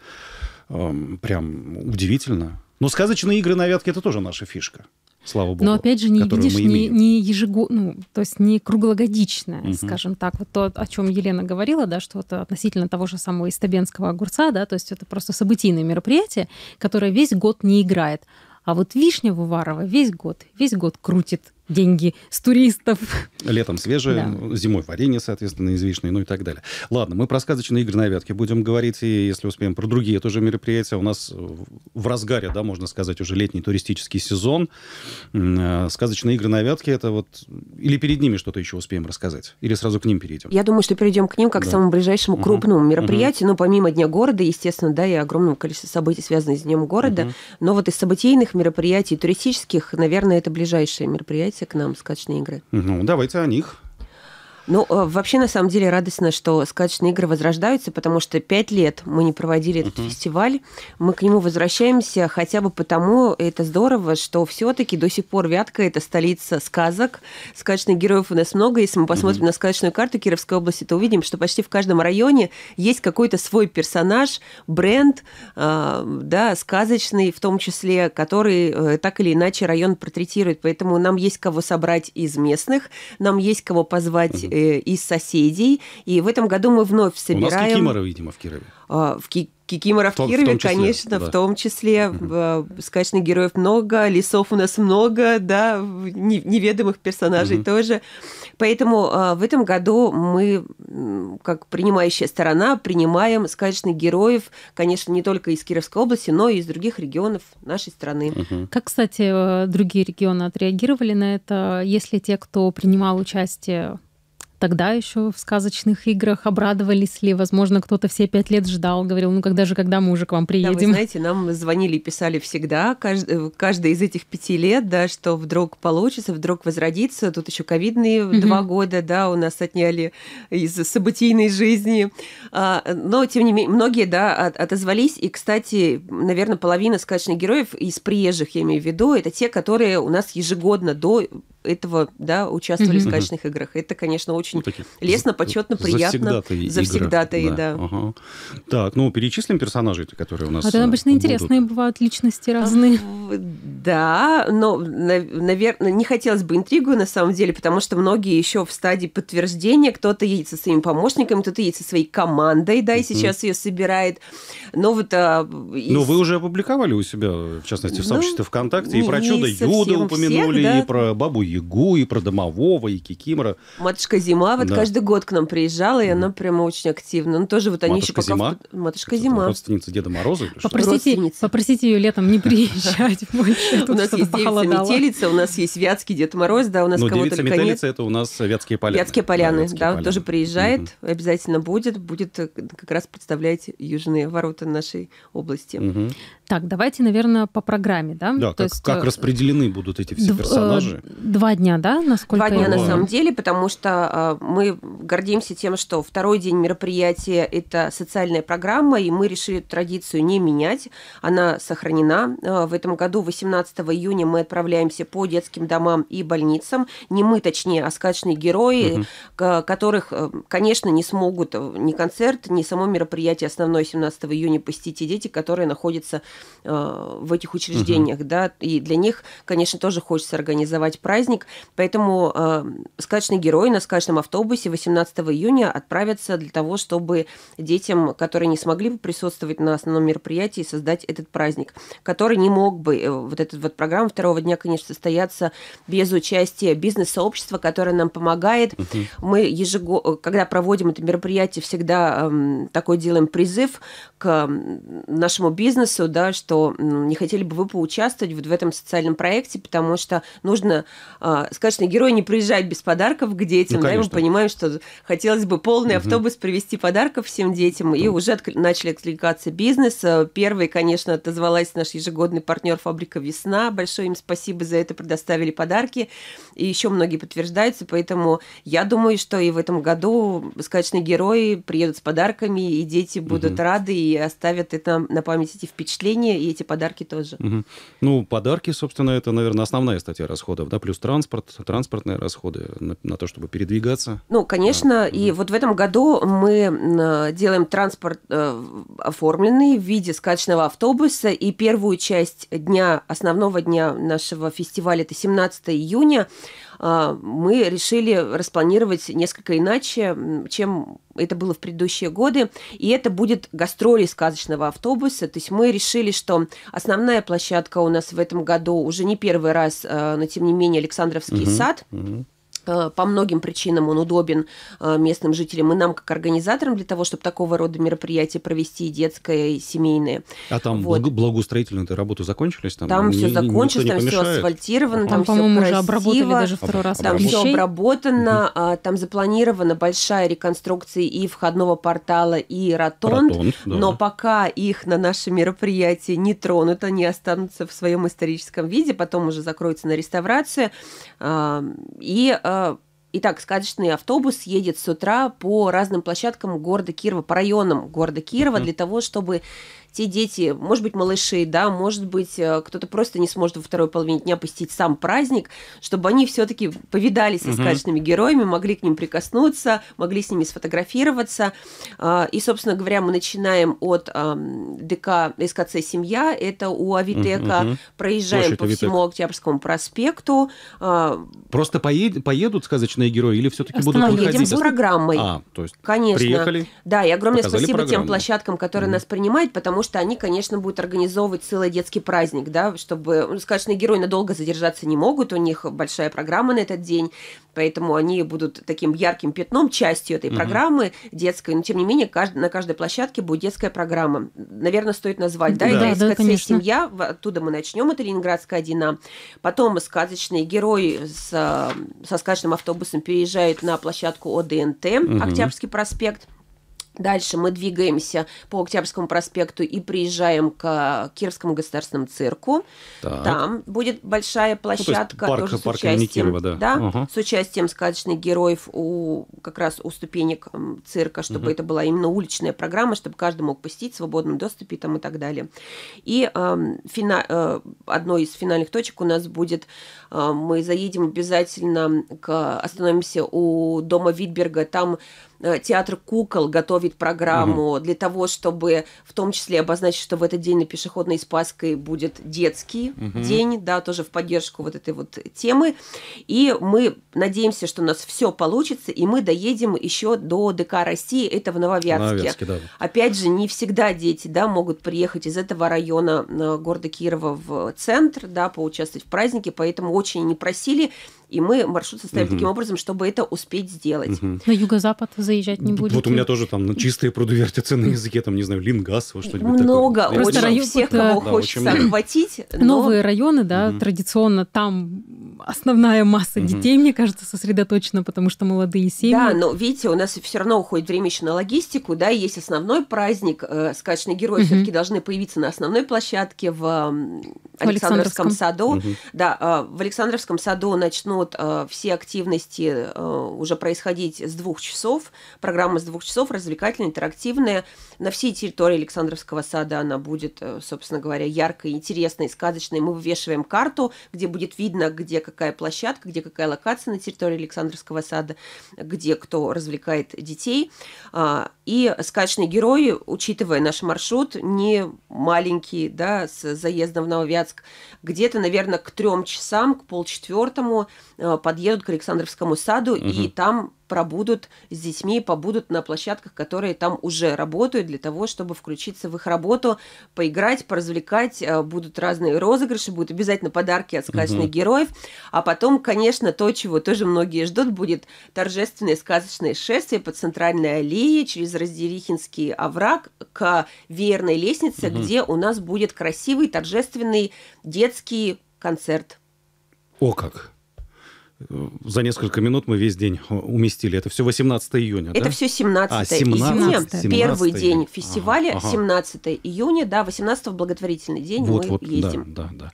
Speaker 1: эм, прям удивительно. Но сказочные игры на Вятке это тоже наша фишка. Слава богу. Но опять же, не видишь, не,
Speaker 2: не ежегодно, ну, то есть не круглогодичная, угу. скажем так. Вот то, о чем Елена говорила, да, что это относительно того же самого истабенского огурца, да, то есть это просто событийное мероприятие, которое весь год не играет. А вот вишня Вуварова весь год, весь год крутит деньги с туристов.
Speaker 1: Летом свежие да. Ну, зимой варенье, соответственно, из ну и так далее. Ладно, мы про сказочные игры на Вятке будем говорить, и если успеем, про другие тоже мероприятия. У нас в разгаре, да, можно сказать, уже летний туристический сезон. Э, сказочные игры на Вятке, это вот... Или перед ними что-то еще успеем рассказать? Или сразу к ним перейдем?
Speaker 4: Я думаю, что перейдем к ним как да. к самому ближайшему угу. крупному мероприятию, угу. ну, помимо Дня города, естественно, да, и огромного количества событий, связанных с Днем города. Угу. Но вот из событийных мероприятий, туристических, наверное, это ближайшее мероприятие, к нам скачные игры.
Speaker 1: Ну, давайте о них.
Speaker 4: Ну, э, вообще, на самом деле, радостно, что сказочные игры возрождаются, потому что пять лет мы не проводили этот uh-huh. фестиваль. Мы к нему возвращаемся хотя бы потому, это здорово, что все-таки до сих пор Вятка – это столица сказок. Сказочных героев у нас много. Если мы посмотрим uh-huh. на сказочную карту Кировской области, то увидим, что почти в каждом районе есть какой-то свой персонаж, бренд, э, да, сказочный в том числе, который э, так или иначе район портретирует. Поэтому нам есть кого собрать из местных, нам есть кого позвать Э, из соседей. И в этом году мы вновь собираем... У нас Кикимора, видимо, в Кирове. А, в Ки... Кикимора в, в Кирове, в числе, конечно, да. в том числе. Угу. Сказочных героев много, лесов у нас много, да, неведомых персонажей тоже. Поэтому а, в этом году мы, как принимающая сторона, принимаем сказочных героев, конечно, не только из Кировской области, но и из других регионов нашей страны.
Speaker 2: Как, кстати, э, другие регионы отреагировали на это? Если те, кто принимал участие тогда еще в сказочных играх обрадовались ли? Возможно, кто-то все пять лет ждал, говорил, ну когда же, когда мы уже к вам приедем? Да, вы знаете,
Speaker 4: нам звонили и писали всегда, каждый, э, каждый из этих пяти лет, да, что вдруг получится, вдруг возродится. Тут еще ковидные mm-hmm. два года, да, у нас отняли из событийной жизни. А, но, тем не менее, многие, да, отозвались. И, кстати, наверное, половина сказочных героев из приезжих, я имею в виду, это те, которые у нас ежегодно до этого, да, участвовали mm-hmm. в сказочных
Speaker 2: играх. Это, конечно, очень очень
Speaker 4: ну, таких
Speaker 1: лестно, почетно, приятно. Завсегдатые, завсегдатые игры. да. да. Ага. Так, ну, перечислим персонажей, которые у нас Вот а обычно будут. интересные
Speaker 2: бывают личности разные.
Speaker 4: Да, но, наверное, не хотелось бы интригу, на самом деле, потому что многие еще в стадии подтверждения. Кто-то едет со своими помощниками, кто-то едет со своей командой, да, и сейчас ее собирает. Но вот... А, из... Но вы уже
Speaker 1: опубликовали у себя, в частности, в ну, сообществе ну, ВКонтакте, и про чудо Юда упомянули, всех, да. и про Бабу Ягу, и про Домового, и Кикимора.
Speaker 4: Матушка Зима Зима вот да. каждый год к нам приезжала, и mm. она прямо очень активна. Ну, тоже вот они еще пока... Зима? Матушка
Speaker 1: Это Родственница Деда Мороза?
Speaker 2: Попросите, попросите ее летом не приезжать *laughs* больше. У нас есть девица метелица, у нас
Speaker 4: есть вятский Дед Мороз, да, у нас кого только нет. метелица
Speaker 1: – это у нас вятские поляны. Вятские поляны, да, тоже приезжает,
Speaker 4: обязательно будет, будет э, как раз представлять южные ворота нашей области.
Speaker 2: Так, давайте, наверное, по программе, да?
Speaker 4: Да, как, есть, как
Speaker 1: э, распределены будут эти все э, персонажи?
Speaker 2: Два дня, да, насколько
Speaker 4: Два дня на самом деле, потому что а, Э, мы гордимся тем, что второй день мероприятия – это социальная программа, и мы решили традицию не менять. Она сохранена. Э, в этом году, 18 июня, мы отправляемся по детским домам и больницам. Не мы, точнее, а сказочные герои, угу. которых, э, конечно, не смогут ни концерт, ни само мероприятие основное 17 июня посетить и дети, которые находятся в этих учреждениях. Угу. Да? И для них, конечно, тоже хочется организовать праздник. Поэтому сказочный герои на сказочном большом автобусе 18 июня отправятся для того, чтобы детям, которые не смогли бы присутствовать на основном мероприятии, создать этот праздник, который не мог бы, э, вот этот вот программа второго дня, конечно, состояться без участия бизнес-сообщества, которое нам помогает. Угу. Мы ежегодно, э, когда проводим это мероприятие, всегда эм, такой делаем призыв к нашему бизнесу, да, что ну, не хотели бы вы поучаствовать вот в этом социальном проекте, потому что нужно, э, сказочный герой не приезжает без подарков к детям, ну, конечно. да, Конечно. понимаю, что хотелось бы полный угу. автобус привезти подарков всем детям, угу. и уже отк- начали откликаться бизнес. Первый, конечно, отозвалась наш ежегодный партнер фабрика «Весна». Большое им спасибо за это, предоставили подарки. И еще многие подтверждаются, поэтому я думаю, что и в этом году сказочные герои приедут с подарками, и дети будут угу. рады и оставят это на память эти впечатления, и эти подарки тоже.
Speaker 1: Угу. Ну, подарки, собственно, это, наверное, основная статья расходов, да, плюс транспорт, транспортные расходы на, на то, чтобы передвигаться продвигаться.
Speaker 4: Ну, конечно, да. и угу. вот в этом году мы делаем транспорт э, оформленный в виде скачечного автобуса, и первую часть дня, основного дня нашего фестиваля, это 17 июня, э, мы решили распланировать несколько иначе, чем это было в предыдущие годы, и это будет гастроли сказочного автобуса. То есть мы решили, что основная площадка у нас в этом году уже не первый раз, э, но тем не менее Александровский угу, сад. Угу. Э, по многим причинам он удобен э, местным жителям и нам, как организаторам, для того, чтобы такого рода мероприятия провести, и детское, и семейное. А там вот.
Speaker 1: благоустроительную работу закончились? Там, там все закончилось, там все асфальтировано, а, там все красиво. Уже обработали даже второй Об, раз. Там все
Speaker 4: обработано, угу. там запланирована большая реконструкция и входного портала, и ротонд.
Speaker 1: ротонд да. Но
Speaker 4: пока их на наши мероприятия не тронут, они останутся в своем историческом виде, потом уже закроются на реставрацию. А, и а, Э, итак, сказочный автобус едет с утра по разным площадкам города Кирова, по районам города Кирова, для того, чтобы те дети, может быть, малыши, да, может быть, э, кто-то просто не сможет во второй половине дня посетить сам праздник, чтобы они все-таки повидались с сказочными героями, могли к ним прикоснуться, могли с ними сфотографироваться. А, и, собственно говоря, мы начинаем от ДК СКЦ «Семья», это у Авитека, проезжаем Площадь по Авитек. всему Октябрьскому проспекту. А,
Speaker 1: просто поедут сказочные герои или все-таки будут выходить? Едем с программой. А, то есть Конечно. приехали,
Speaker 4: Да, и огромное спасибо программу. тем площадкам, которые угу. нас принимают, потому что они, конечно, будут организовывать целый детский праздник, да, чтобы ну, сказочные герои надолго задержаться не могут, у них большая программа на этот день, поэтому они будут таким ярким пятном, частью этой угу. программы детской, но тем не менее кажд... на каждой площадке будет детская программа. Наверное, стоит назвать, да, да, да, да семья, оттуда мы начнем, это Ленинградская Одина, потом сказочные герои с, со сказочным автобусом переезжают на площадку ОДНТ, угу. Октябрьский проспект, Дальше мы двигаемся по Октябрьскому проспекту и приезжаем к Кировскому государственному цирку.
Speaker 2: Так. Там
Speaker 4: будет большая площадка ну, то парк, тоже с участием, да, да угу. с участием сказочных героев у как раз у ступенек цирка, чтобы угу. это была именно уличная программа, чтобы каждый мог посетить в свободном доступе там и так далее. И э, фина, э, одной из финальных точек у нас будет, э, мы заедем обязательно, к, остановимся у дома Витберга, там э, театр кукол готовит ковид-программу, угу. для того, чтобы в том числе обозначить, что в этот день на пешеходной Спаской будет детский угу. день, да, тоже в поддержку вот этой вот темы. И мы надеемся, что у нас все получится, и мы доедем еще до ДК России, это в Нововятске. Нововятске да. Опять же, не всегда дети, да, могут приехать из этого района э, города Кирова в центр, да, поучаствовать в празднике, поэтому очень не просили. И мы маршрут составили угу. таким образом, чтобы это
Speaker 2: успеть сделать. Угу. На юго-запад заезжать не будете? Вот у меня
Speaker 1: тоже там чистые пруды вертятся на языке, там, не знаю, Лингас, вот что-нибудь Много, такое. очень всех, кого да, хочется очень
Speaker 2: охватить. Но... Новые районы, да, угу. традиционно там основная масса угу. детей, мне кажется, сосредоточена, потому что молодые семьи. Да, но
Speaker 4: видите, у нас все равно уходит время еще на логистику, да, есть основной праздник, э, скачные герои угу. все-таки должны появиться на основной площадке в, Александровском, в Александровском саду. Угу. Да, э, в Александровском саду начнут начнут э, все активности э, уже происходить с двух часов. Программа с двух часов, развлекательная, интерактивная. На всей территории Александровского сада она будет, э, собственно говоря, яркой, интересной, сказочной. Мы вывешиваем карту, где будет видно, где какая площадка, где какая локация на территории Александровского сада, где кто развлекает детей. А, и сказочные герои, учитывая наш маршрут, не маленький, да, с заездом в Нововятск, где-то, наверное, к трем часам, к полчетвертому э, подъедут к Александровскому саду, угу. и там пробудут с детьми, побудут на площадках, которые там уже работают, для того, чтобы включиться в их работу, поиграть, поразвлекать. Э, будут разные розыгрыши, будут обязательно подарки от сказочных угу. героев. А потом, конечно, то, чего тоже многие ждут, будет торжественное сказочное шествие по центральной аллее через Разделихинский овраг к верной лестнице, угу. где у нас будет красивый торжественный детский концерт.
Speaker 1: О как! за несколько минут мы весь день уместили. Это все 18 июня, Это да? все 17, а, 17 июня. 17 Первый июня. день фестиваля, ага,
Speaker 4: 17 июня, да, 18 в благотворительный день вот, мы вот, ездим.
Speaker 1: Да, да,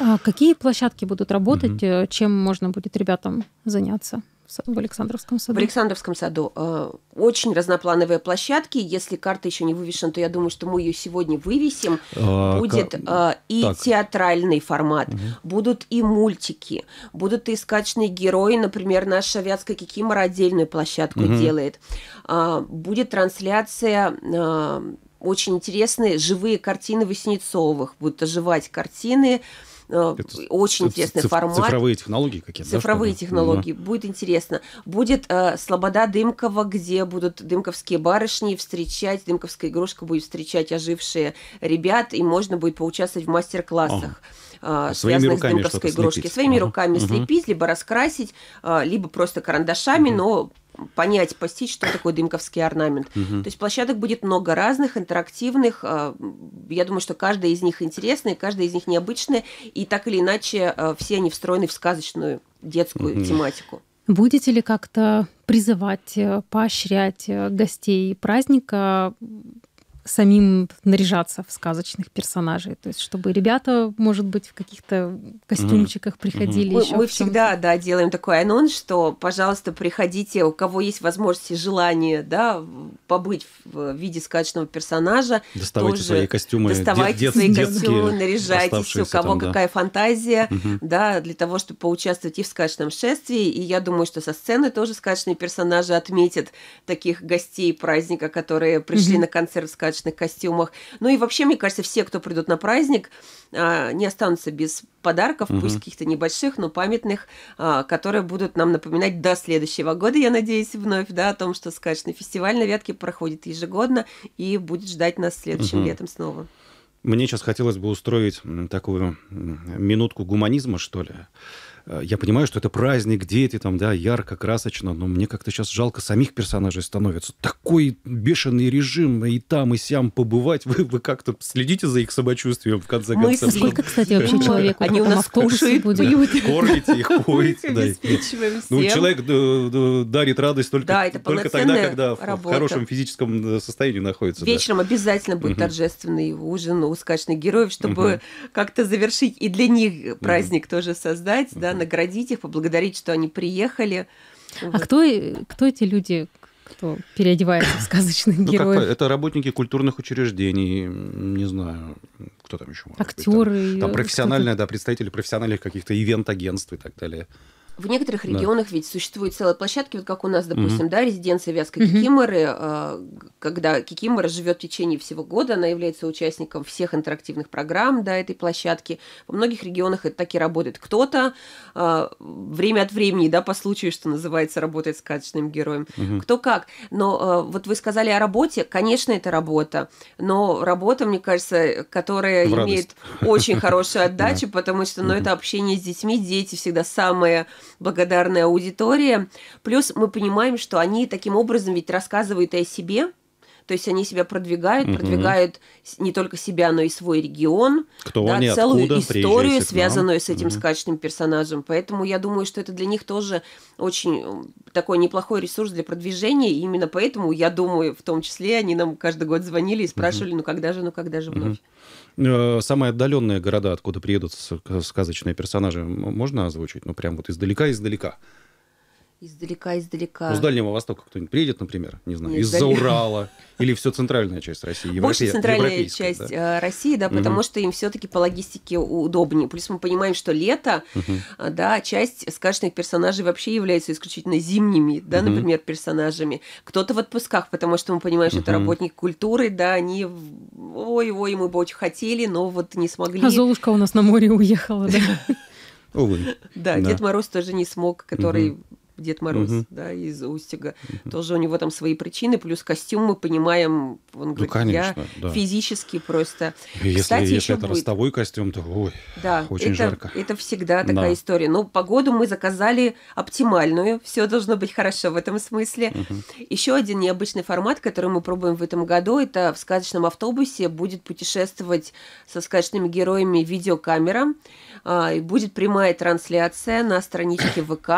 Speaker 2: да. А какие площадки будут работать? Угу. Чем можно будет ребятам заняться? в Александровском саду? В
Speaker 4: Александровском саду э, очень разноплановые площадки. Если карта еще не вывешена, то я думаю, что мы ее сегодня вывесим.
Speaker 1: Э, будет
Speaker 4: а, и так. театральный формат, угу. будут и мультики, будут и скачные герои. Например, наша Вятская Кикимора отдельную площадку угу. делает. А, будет трансляция очень интересные живые картины Васнецовых. Будут оживать картины.
Speaker 1: Э, Это очень интересный циф- формат. Цифровые технологии какие-то. Цифровые да, технологии. Да.
Speaker 4: Будет интересно. Будет э, Слобода Дымкова, где будут дымковские барышни встречать, дымковская игрушка будет встречать ожившие ребят, и можно будет поучаствовать в мастер-классах. Ага. Э, Своими руками с дымковской игрушкой, Слепить. Своими ага. руками ага. слепить, либо раскрасить, э, либо просто карандашами, ага. но понять, постичь, что такое дымковский орнамент. Угу. То есть площадок будет много разных, интерактивных. А, я думаю, что каждая из них интересная, каждая из них необычная, и так или иначе а, все они встроены в сказочную детскую угу. тематику.
Speaker 2: Будете ли как-то призывать, э, поощрять э, гостей праздника самим наряжаться в сказочных персонажей, то есть чтобы ребята, может быть, в каких-то костюмчиках mm-hmm. приходили. Mm-hmm. мы мы
Speaker 4: всегда, да, делаем такой анонс, что, пожалуйста, приходите, у кого есть возможность и желание, да, побыть в виде сказочного персонажа. Доставайте тоже, свои костюмы. Доставайте дет, свои дет, костюмы, наряжайтесь, у кого там, какая да. фантазия, mm-hmm. да, для того, чтобы поучаствовать и в сказочном шествии, и я думаю, что со сцены тоже сказочные персонажи отметят таких гостей праздника, которые пришли mm-hmm. на концерт сказочного праздничных костюмах. Ну и вообще, мне кажется, все, кто придут на праздник, а, не останутся без подарков, угу. пусть каких-то небольших, но памятных, а, которые будут нам напоминать до следующего года, я надеюсь, вновь, да, о том, что сказочный фестиваль на ветке проходит ежегодно и будет ждать нас следующим угу. летом снова.
Speaker 1: Мне сейчас хотелось бы устроить такую минутку гуманизма, что ли Э, я понимаю, что это праздник, дети там, да, ярко, красочно, но мне как-то сейчас жалко самих персонажей становится. Такой бешеный режим, и там, и сям побывать. *laughs* Вы, вы как-то следите за их самочувствием в конце Мы концов. Мы сколько, кстати, вообще человек? Они у
Speaker 2: нас кушают, пьют. Кормите
Speaker 1: их, поете. *laughs* Ну, человек э, э, дарит радость только, только тогда, когда в хорошем физическом состоянии находится. Вечером
Speaker 4: обязательно будет торжественный ужин у сказочных героев, чтобы как-то завершить и для них праздник тоже создать, да, наградить их, поблагодарить, что они приехали. А вот.
Speaker 2: кто, кто эти люди? кто переодевается в сказочных ну, героев. Как,
Speaker 1: это работники культурных учреждений, не знаю, кто там еще Актеры. там, там э, профессиональные, да, представители профессиональных каких-то ивент-агентств и так далее.
Speaker 4: В некоторых регионах да. ведь существуют целые площадки, вот как у нас, допустим, угу. да, резиденция Вятской угу. Кикиморы, э, когда Кикимора живет в течение всего года, она является участником всех интерактивных программ, да, этой площадки. Во многих регионах это так и работает. Кто-то э, время от времени, да, по случаю, что называется, работает сказочным героем. Угу. Кто как. Но э, вот вы сказали о работе, конечно, это работа, но работа, мне кажется, которая в имеет радость. очень хорошую *laughs* отдачу, потому что, ну, это общение с детьми, дети всегда самые... Yeah благодарная аудитория. Плюс мы понимаем, что они таким образом ведь рассказывают и о себе, то есть они себя продвигают, угу. продвигают не только себя, но и свой регион, Кто да, они, целую историю, связанную с этим угу. скачным персонажем. Поэтому я думаю, что это для них тоже очень такой неплохой ресурс для продвижения. И именно поэтому, я думаю, в том числе они нам каждый год звонили и спрашивали, угу. ну когда же, ну когда же вновь.
Speaker 1: Угу. Э, самые отдаленные города, откуда приедут э, сказочные персонажи, можно озвучить? Ну, прям вот издалека-издалека.
Speaker 4: Издалека, издалека. Ну, с
Speaker 1: Дальнего Востока кто-нибудь приедет, например, не знаю, из-за Урала или все центральная часть России, Европе... Больше центральная часть да? Э, России, да, угу. потому что
Speaker 4: им все-таки по логистике удобнее. Плюс мы понимаем, что лето, угу. да, часть сказочных персонажей вообще являются исключительно зимними, да, угу. например, персонажами. Кто-то в отпусках, потому что мы понимаем, что угу. это работник культуры, да, они, ой-ой, мы бы очень хотели, но вот не смогли. А
Speaker 2: Золушка у нас на море уехала, да.
Speaker 4: Увы. Да, Дед Мороз тоже не смог, который Дед Мороз, угу. да, из Устига. Угу. Тоже у него там свои причины, плюс костюм мы понимаем, он ну, говорит, конечно, я да. физически просто. Если, Кстати, если еще это будет...
Speaker 1: ростовой костюм, то ой, да, очень это, жарко.
Speaker 4: Это всегда такая да. история. Но погоду мы заказали оптимальную, все должно быть хорошо в этом смысле. Угу. Еще один необычный формат, который мы пробуем в этом году, это в сказочном автобусе будет путешествовать со сказочными героями видеокамера, а, и будет прямая трансляция на страничке ВК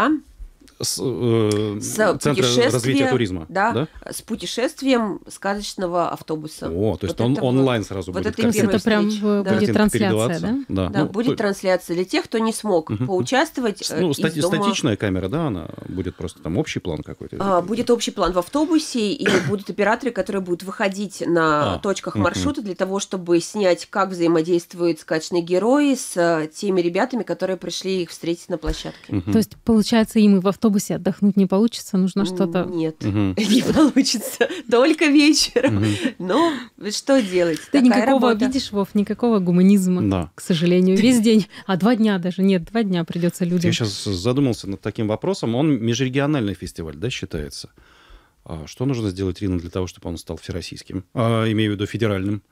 Speaker 1: с, э, с Центра развития туризма. Да, да,
Speaker 4: с путешествием сказочного автобуса. О, то есть вот он это, онлайн сразу вот будет. Это, картинка. прям э, да. будет трансляция, да? Да, да ну, будет то... трансляция для тех, кто не смог угу. поучаствовать. Ну, э, стати- дома... статичная
Speaker 1: камера, да, она будет просто там общий план какой-то.
Speaker 4: А, будет общий план в автобусе, и *coughs* будут операторы, которые будут выходить на а, точках маршрута для того, чтобы снять, как взаимодействуют скачные герои с э, теми ребятами, которые пришли их встретить на площадке.
Speaker 2: Угу. То есть, получается, им и в автобусе автобусе отдохнуть не получится, нужно что-то... Нет, угу. *laughs* не получится. Только вечером. Угу. Ну, что делать? Ты Такая никакого, работа. видишь, Вов, никакого гуманизма, да. к сожалению. Весь день, а два дня даже, нет, два дня придется людям. Я сейчас
Speaker 1: задумался над таким вопросом. Он межрегиональный фестиваль, да, считается? А что нужно сделать, Рина, для того, чтобы он стал всероссийским? А, имею в виду федеральным.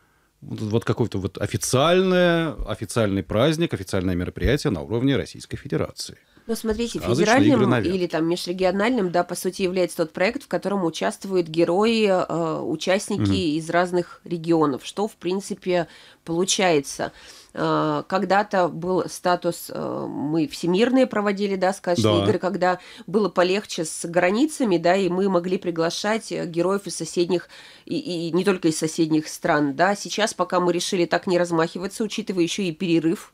Speaker 1: Вот, вот какой-то вот официальное, официальный праздник, официальное мероприятие на уровне Российской Федерации. Ну, смотрите, а федеральным игры или
Speaker 4: там межрегиональным, да, по сути, является тот проект, в котором участвуют герои, э, участники угу. из разных регионов, что, в принципе, получается. Э, когда-то был статус, э, мы всемирные проводили, да, скажем, да. игры, когда было полегче с границами, да, и мы могли приглашать э, героев из соседних, и, и не только из соседних стран, да. Сейчас, пока мы решили так не размахиваться, учитывая еще и перерыв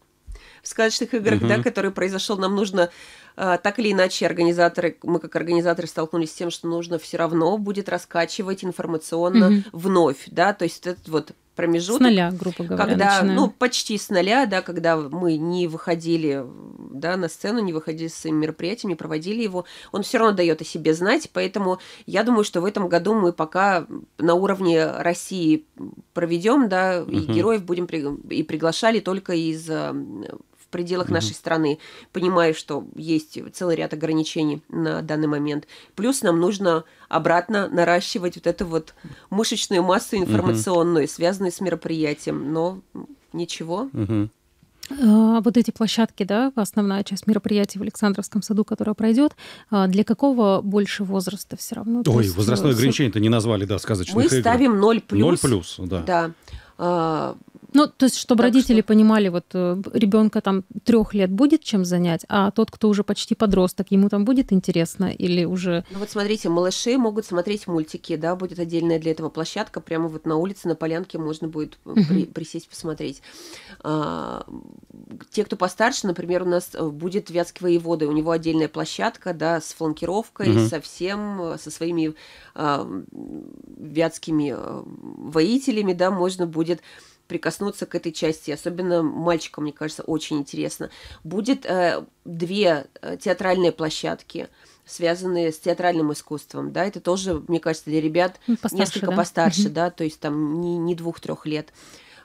Speaker 4: в сказочных играх, угу. да, который произошел, нам нужно а, так или иначе организаторы, мы как организаторы столкнулись с тем, что нужно все равно будет раскачивать информационно угу. вновь, да, то есть этот вот промежуток. С нуля, грубо говоря, когда, начинаем. Ну, почти с нуля, да, когда мы не выходили да, на сцену, не выходили с своим мероприятием, не проводили его, он все равно дает о себе знать, поэтому я думаю, что в этом году мы пока на уровне России проведем, да, угу. и героев будем при... и приглашали только из а, в пределах mm-hmm. нашей страны, понимая, что есть целый ряд ограничений на данный момент. Плюс нам нужно обратно наращивать вот эту вот мышечную массу информационную, mm-hmm. связанную с мероприятием. Но ничего.
Speaker 2: Mm-hmm. А вот эти площадки, да, основная часть мероприятий в Александровском саду, которая пройдет, а, для какого больше возраста все равно? Ой, есть, возрастное с... Э, ограничение-то
Speaker 1: не назвали, да, сказочных Мы игр. ставим 0 плюс. 0 да.
Speaker 2: Да. А, ну, то есть, чтобы так родители что... понимали, вот э, ребенка там трех лет будет чем занять, а тот, кто уже почти подросток, ему там будет интересно или уже... Ну
Speaker 4: вот смотрите, малыши могут смотреть мультики, да, будет отдельная для этого площадка, прямо вот на улице, на полянке можно будет э, при, присесть посмотреть. А, те, кто постарше, например, у нас э, будет Вятский воеводы, у него отдельная площадка, да, с фланкировкой, угу. со всем, со своими а, вятскими воителями, да, можно будет прикоснуться к этой части. Особенно мальчикам, мне кажется, очень интересно. Будет э, две э, театральные площадки связанные с театральным искусством, да, это тоже, мне кажется, для ребят ну, постарше, несколько да? постарше, да, то есть там не, не двух-трех лет.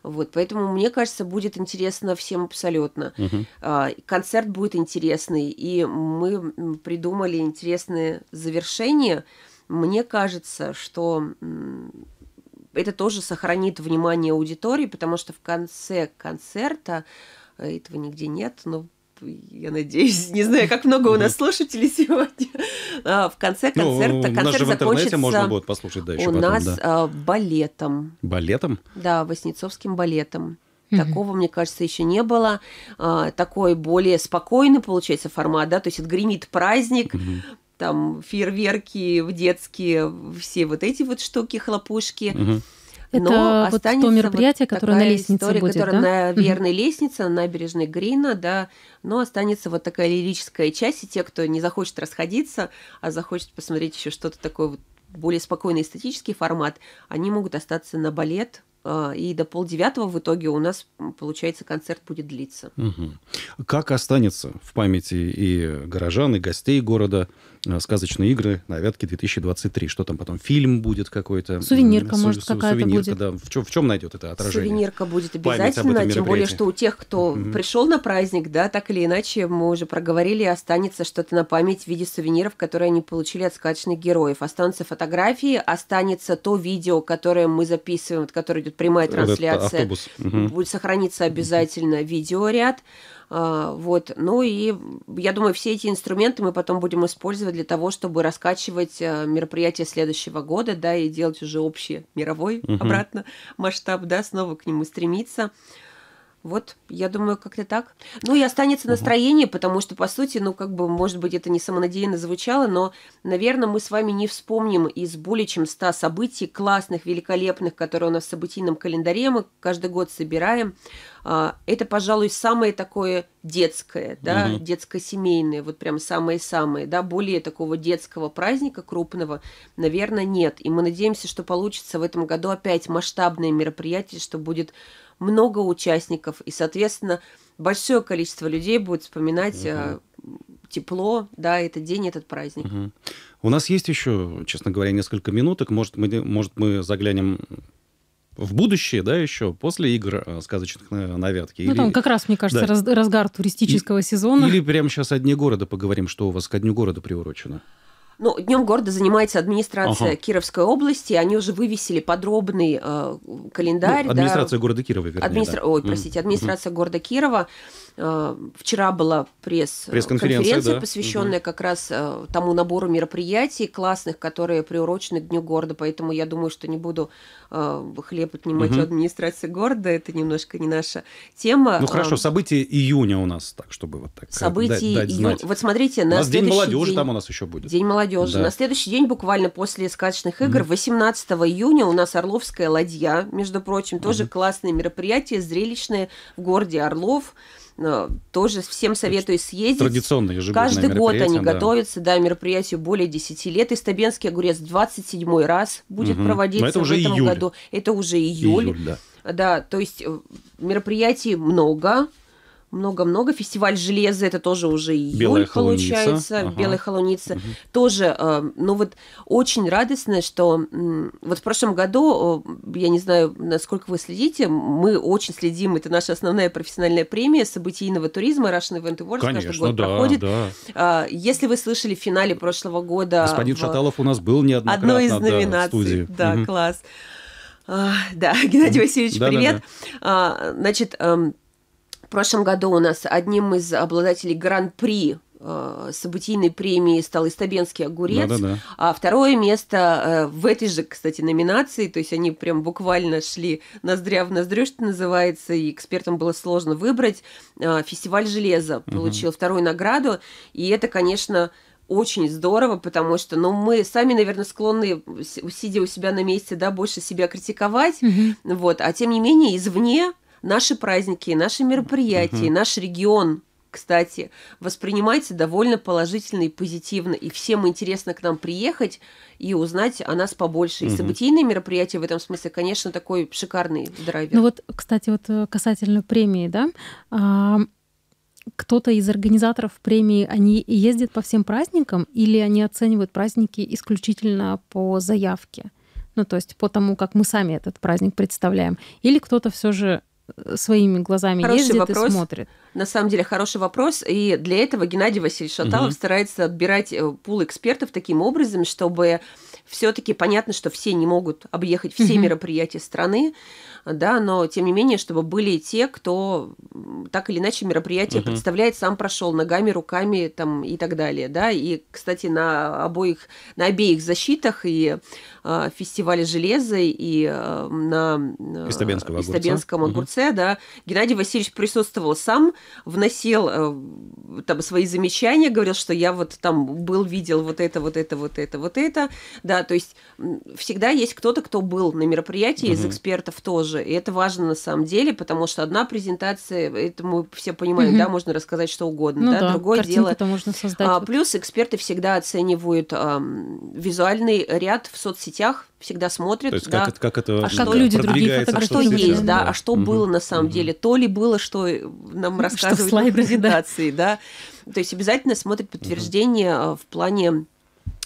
Speaker 4: Вот, поэтому мне кажется, будет интересно всем абсолютно. Угу. Концерт будет интересный, и мы придумали интересные завершения. Мне кажется, что это тоже сохранит внимание аудитории, потому что в конце концерта э, этого нигде нет, но я надеюсь, не знаю, как много у нас слушателей *laughs* сегодня. А, в конце ну, концерта ну, концерт закончится. можно будет послушать, да, еще У потом, нас да. А, балетом. Балетом? Да, Воснецовским балетом. Такого, мне кажется, еще не было. А, такой более спокойный, получается, формат, да, то есть это гремит праздник, там фейерверки в детские, все вот эти вот штуки, хлопушки. Угу.
Speaker 2: Это Но вот останется то мероприятие, вот которое на лестнице история, будет, которая да? на верной
Speaker 4: угу. лестнице, на набережной Грина, да. Но останется вот такая лирическая часть, и те, кто не захочет расходиться, а захочет посмотреть еще что-то такое вот более спокойный эстетический формат, они могут остаться на балет, а, и до полдевятого в итоге у нас, получается, концерт будет длиться.
Speaker 1: Угу. Как останется в памяти и горожан, и гостей города Э, сказочные игры на Вятке 2023. Что там потом, фильм будет какой-то? Сувенирка, может, су- какая-то сувенирка, будет. Да. В, чем, в чем найдет это отражение? Сувенирка будет обязательно, тем более, что у тех,
Speaker 4: кто mm-hmm. пришел на праздник, да, так или иначе, мы уже проговорили, останется что-то на память в виде сувениров, которые они получили от сказочных героев. Останутся фотографии, останется то видео, которое мы записываем, которое идет прямая трансляция. Будет сохраниться обязательно видеоряд. А, вот. Ну и я думаю, все эти инструменты мы потом будем использовать для того, чтобы раскачивать э, мероприятия следующего года, да, и делать уже общий мировой угу. обратно масштаб, да, снова к нему стремиться. Вот, я думаю, как-то так. Ну и останется настроение, потому что, по сути, ну, как бы, может быть, это не самонадеянно звучало, но, наверное, мы с вами не вспомним из более чем ста событий классных, великолепных, которые у нас в событийном календаре мы каждый год собираем. А, это, пожалуй, самое такое детское, да, угу. детско-семейное, вот прям самое-самое, да, более такого детского праздника крупного, наверное, нет. И мы надеемся, что получится в этом году опять масштабное мероприятие, что будет много участников, и, соответственно, большое количество людей будет вспоминать угу. тепло, да, этот день, этот праздник.
Speaker 1: Угу. У нас есть еще, честно говоря, несколько минуток. Может, мы, может, мы заглянем в будущее, да, еще после игр э, сказочных э, на Вятке. Ну, или... там как раз, мне кажется, да.
Speaker 2: разгар туристического
Speaker 1: И... сезона. Или прямо сейчас о Дне города поговорим, что у вас ко Дню города приурочено.
Speaker 2: Ну, Днем города
Speaker 4: занимается администрация ага. Кировской области. Они уже вывесили подробный э, календарь. Ну, администрация да. города Кирова, вернее. Администра... Да. Ой, простите, администрация mm-hmm. города Кирова. Э, вчера была пресс- э, пресс-конференция, да. посвященная mm-hmm. как раз э, тому набору мероприятий классных, которые приурочены к Дню города. Поэтому я думаю, что не буду э, хлеб отнимать mm-hmm. у администрации города. Это немножко не наша тема. Ну хорошо, э,
Speaker 1: события июня у нас, так чтобы вот так. Э, события дать, дать июня. Вот смотрите, на у нас День молодежи день... там у нас еще будет. День молодежи молодежи. Да. На
Speaker 4: следующий день, буквально после скачных игр, mm-hmm. 18 июня у нас Орловская ладья, между прочим, mm-hmm. тоже классные мероприятия, зрелищные в городе Орлов э, тоже всем советую съездить. Традиционные ежегодные Каждый год они да. готовятся, да, мероприятию более 10 лет. И Стабенский огурец 27 раз будет угу. проводиться это уже в этом июль. году. Это уже июль. июль да. да, то есть э, мероприятий много, много-много. Фестиваль железа это тоже уже июль Белая получается. Ага. Белая холуница. Угу. Тоже, э, ну вот очень радостно, что вот в прошлом году, э, я не знаю, насколько вы следите, мы очень следим, это наша основная профессиональная премия событийного туризма Russian Event Awards Конечно, каждый год да, проходит. Да. А, если вы слышали в финале прошлого года... Господин в... Шаталов
Speaker 1: у нас был неоднократно одной из номинаций. Да, да угу.
Speaker 4: класс. А, да, *laughs* Геннадий Васильевич, да, привет. Да, да. А, значит, эм, прошлом году у нас одним из обладателей гран-при э, событийной премии стал Истабенский огурец, да, да, да. а второе место э, в этой же, кстати, номинации, то есть они прям буквально шли ноздря в ноздрю, что называется, и экспертам было сложно выбрать. Э, фестиваль железа получил угу. вторую награду, и это, конечно, очень здорово, потому что, ну, мы сами, наверное, склонны, сидя у себя на месте, да, больше себя критиковать, угу. вот, а тем не менее извне наши праздники, наши мероприятия, угу. наш регион кстати, воспринимается довольно положительно и позитивно. И всем интересно к нам приехать и узнать о нас побольше. И событийные мероприятия в этом смысле, конечно, такой шикарный драйвер. Ну
Speaker 2: вот, кстати, вот э, касательно премии, да, а, кто-то из организаторов премии, они ездят по всем праздникам или они оценивают праздники исключительно по заявке? Ну, то есть по тому, как мы сами этот праздник представляем. Или кто-то все же Э, своими глазами хороший ездит вопрос. и смотрит?
Speaker 4: На самом деле хороший вопрос, и для этого Геннадий Васильевич Шаталов угу. старается отбирать э, пул экспертов таким образом, чтобы все-таки понятно, что все не могут объехать все угу. мероприятия страны, да, но тем не менее, чтобы были те, кто так или иначе мероприятие угу. представляет, сам прошел ногами, руками там и так далее, да, и, кстати, на обоих, на обеих защитах и э, фестивале железа и э, на э, Истабенского Истабенском огурце, огурце угу. да, Геннадий Васильевич присутствовал сам, вносил э, там свои замечания, говорил, что я вот там был, видел вот это, вот это, вот это, вот это, да, то есть всегда есть кто-то, кто был на мероприятии угу. из экспертов тоже тоже. И это важно на самом деле, потому что одна презентация, это мы все понимаем, угу. да, можно рассказать что угодно, ну да, да, другое дело. Это можно а, создать. А, вот. Плюс эксперты всегда оценивают а, визуальный ряд в соцсетях, всегда смотрят. То есть да, как, это, как
Speaker 1: это а как люди другие А что есть, да, да, а что угу.
Speaker 4: было на самом угу. деле, то ли было, что нам рассказывают что слайды, на презентации, да. да. То есть обязательно смотрят подтверждение угу. в плане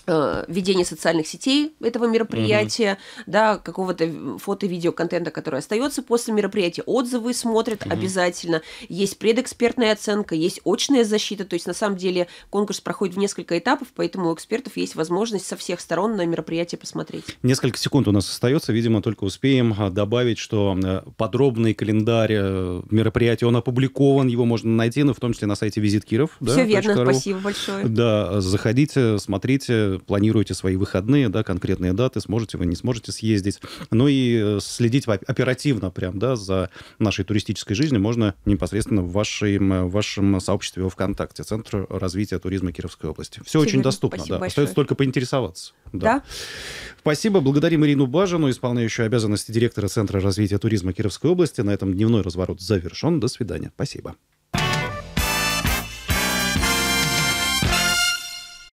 Speaker 4: Э, ведение социальных сетей этого мероприятия, угу. да, какого-то фото-видео-контента, который остается после мероприятия, отзывы смотрят угу. обязательно, есть предэкспертная оценка, есть очная защита, то есть на самом деле конкурс проходит в несколько этапов, поэтому у экспертов есть возможность со всех сторон на мероприятие посмотреть.
Speaker 1: Несколько секунд у нас остается, видимо, только успеем а, добавить, что э, подробный календарь э, мероприятия, он опубликован, его можно найти, но ну, в том числе на сайте Визит Киров. Все да, верно, спасибо большое. Да, заходите, смотрите, планируете свои выходные, да, конкретные даты, сможете вы, не сможете съездить. Ну и э, следить оперативно прям, да, за нашей туристической жизнью можно непосредственно в вашем, э, в вашем сообществе ВКонтакте, Центр развития туризма Кировской области. Все Всего очень доступно, да. Большое. Остается только поинтересоваться. Да. да. Спасибо. Благодарим Ирину Бажину, исполняющую обязанности директора Центра развития туризма Кировской области. На этом дневной разворот завершен. До свидания. Спасибо.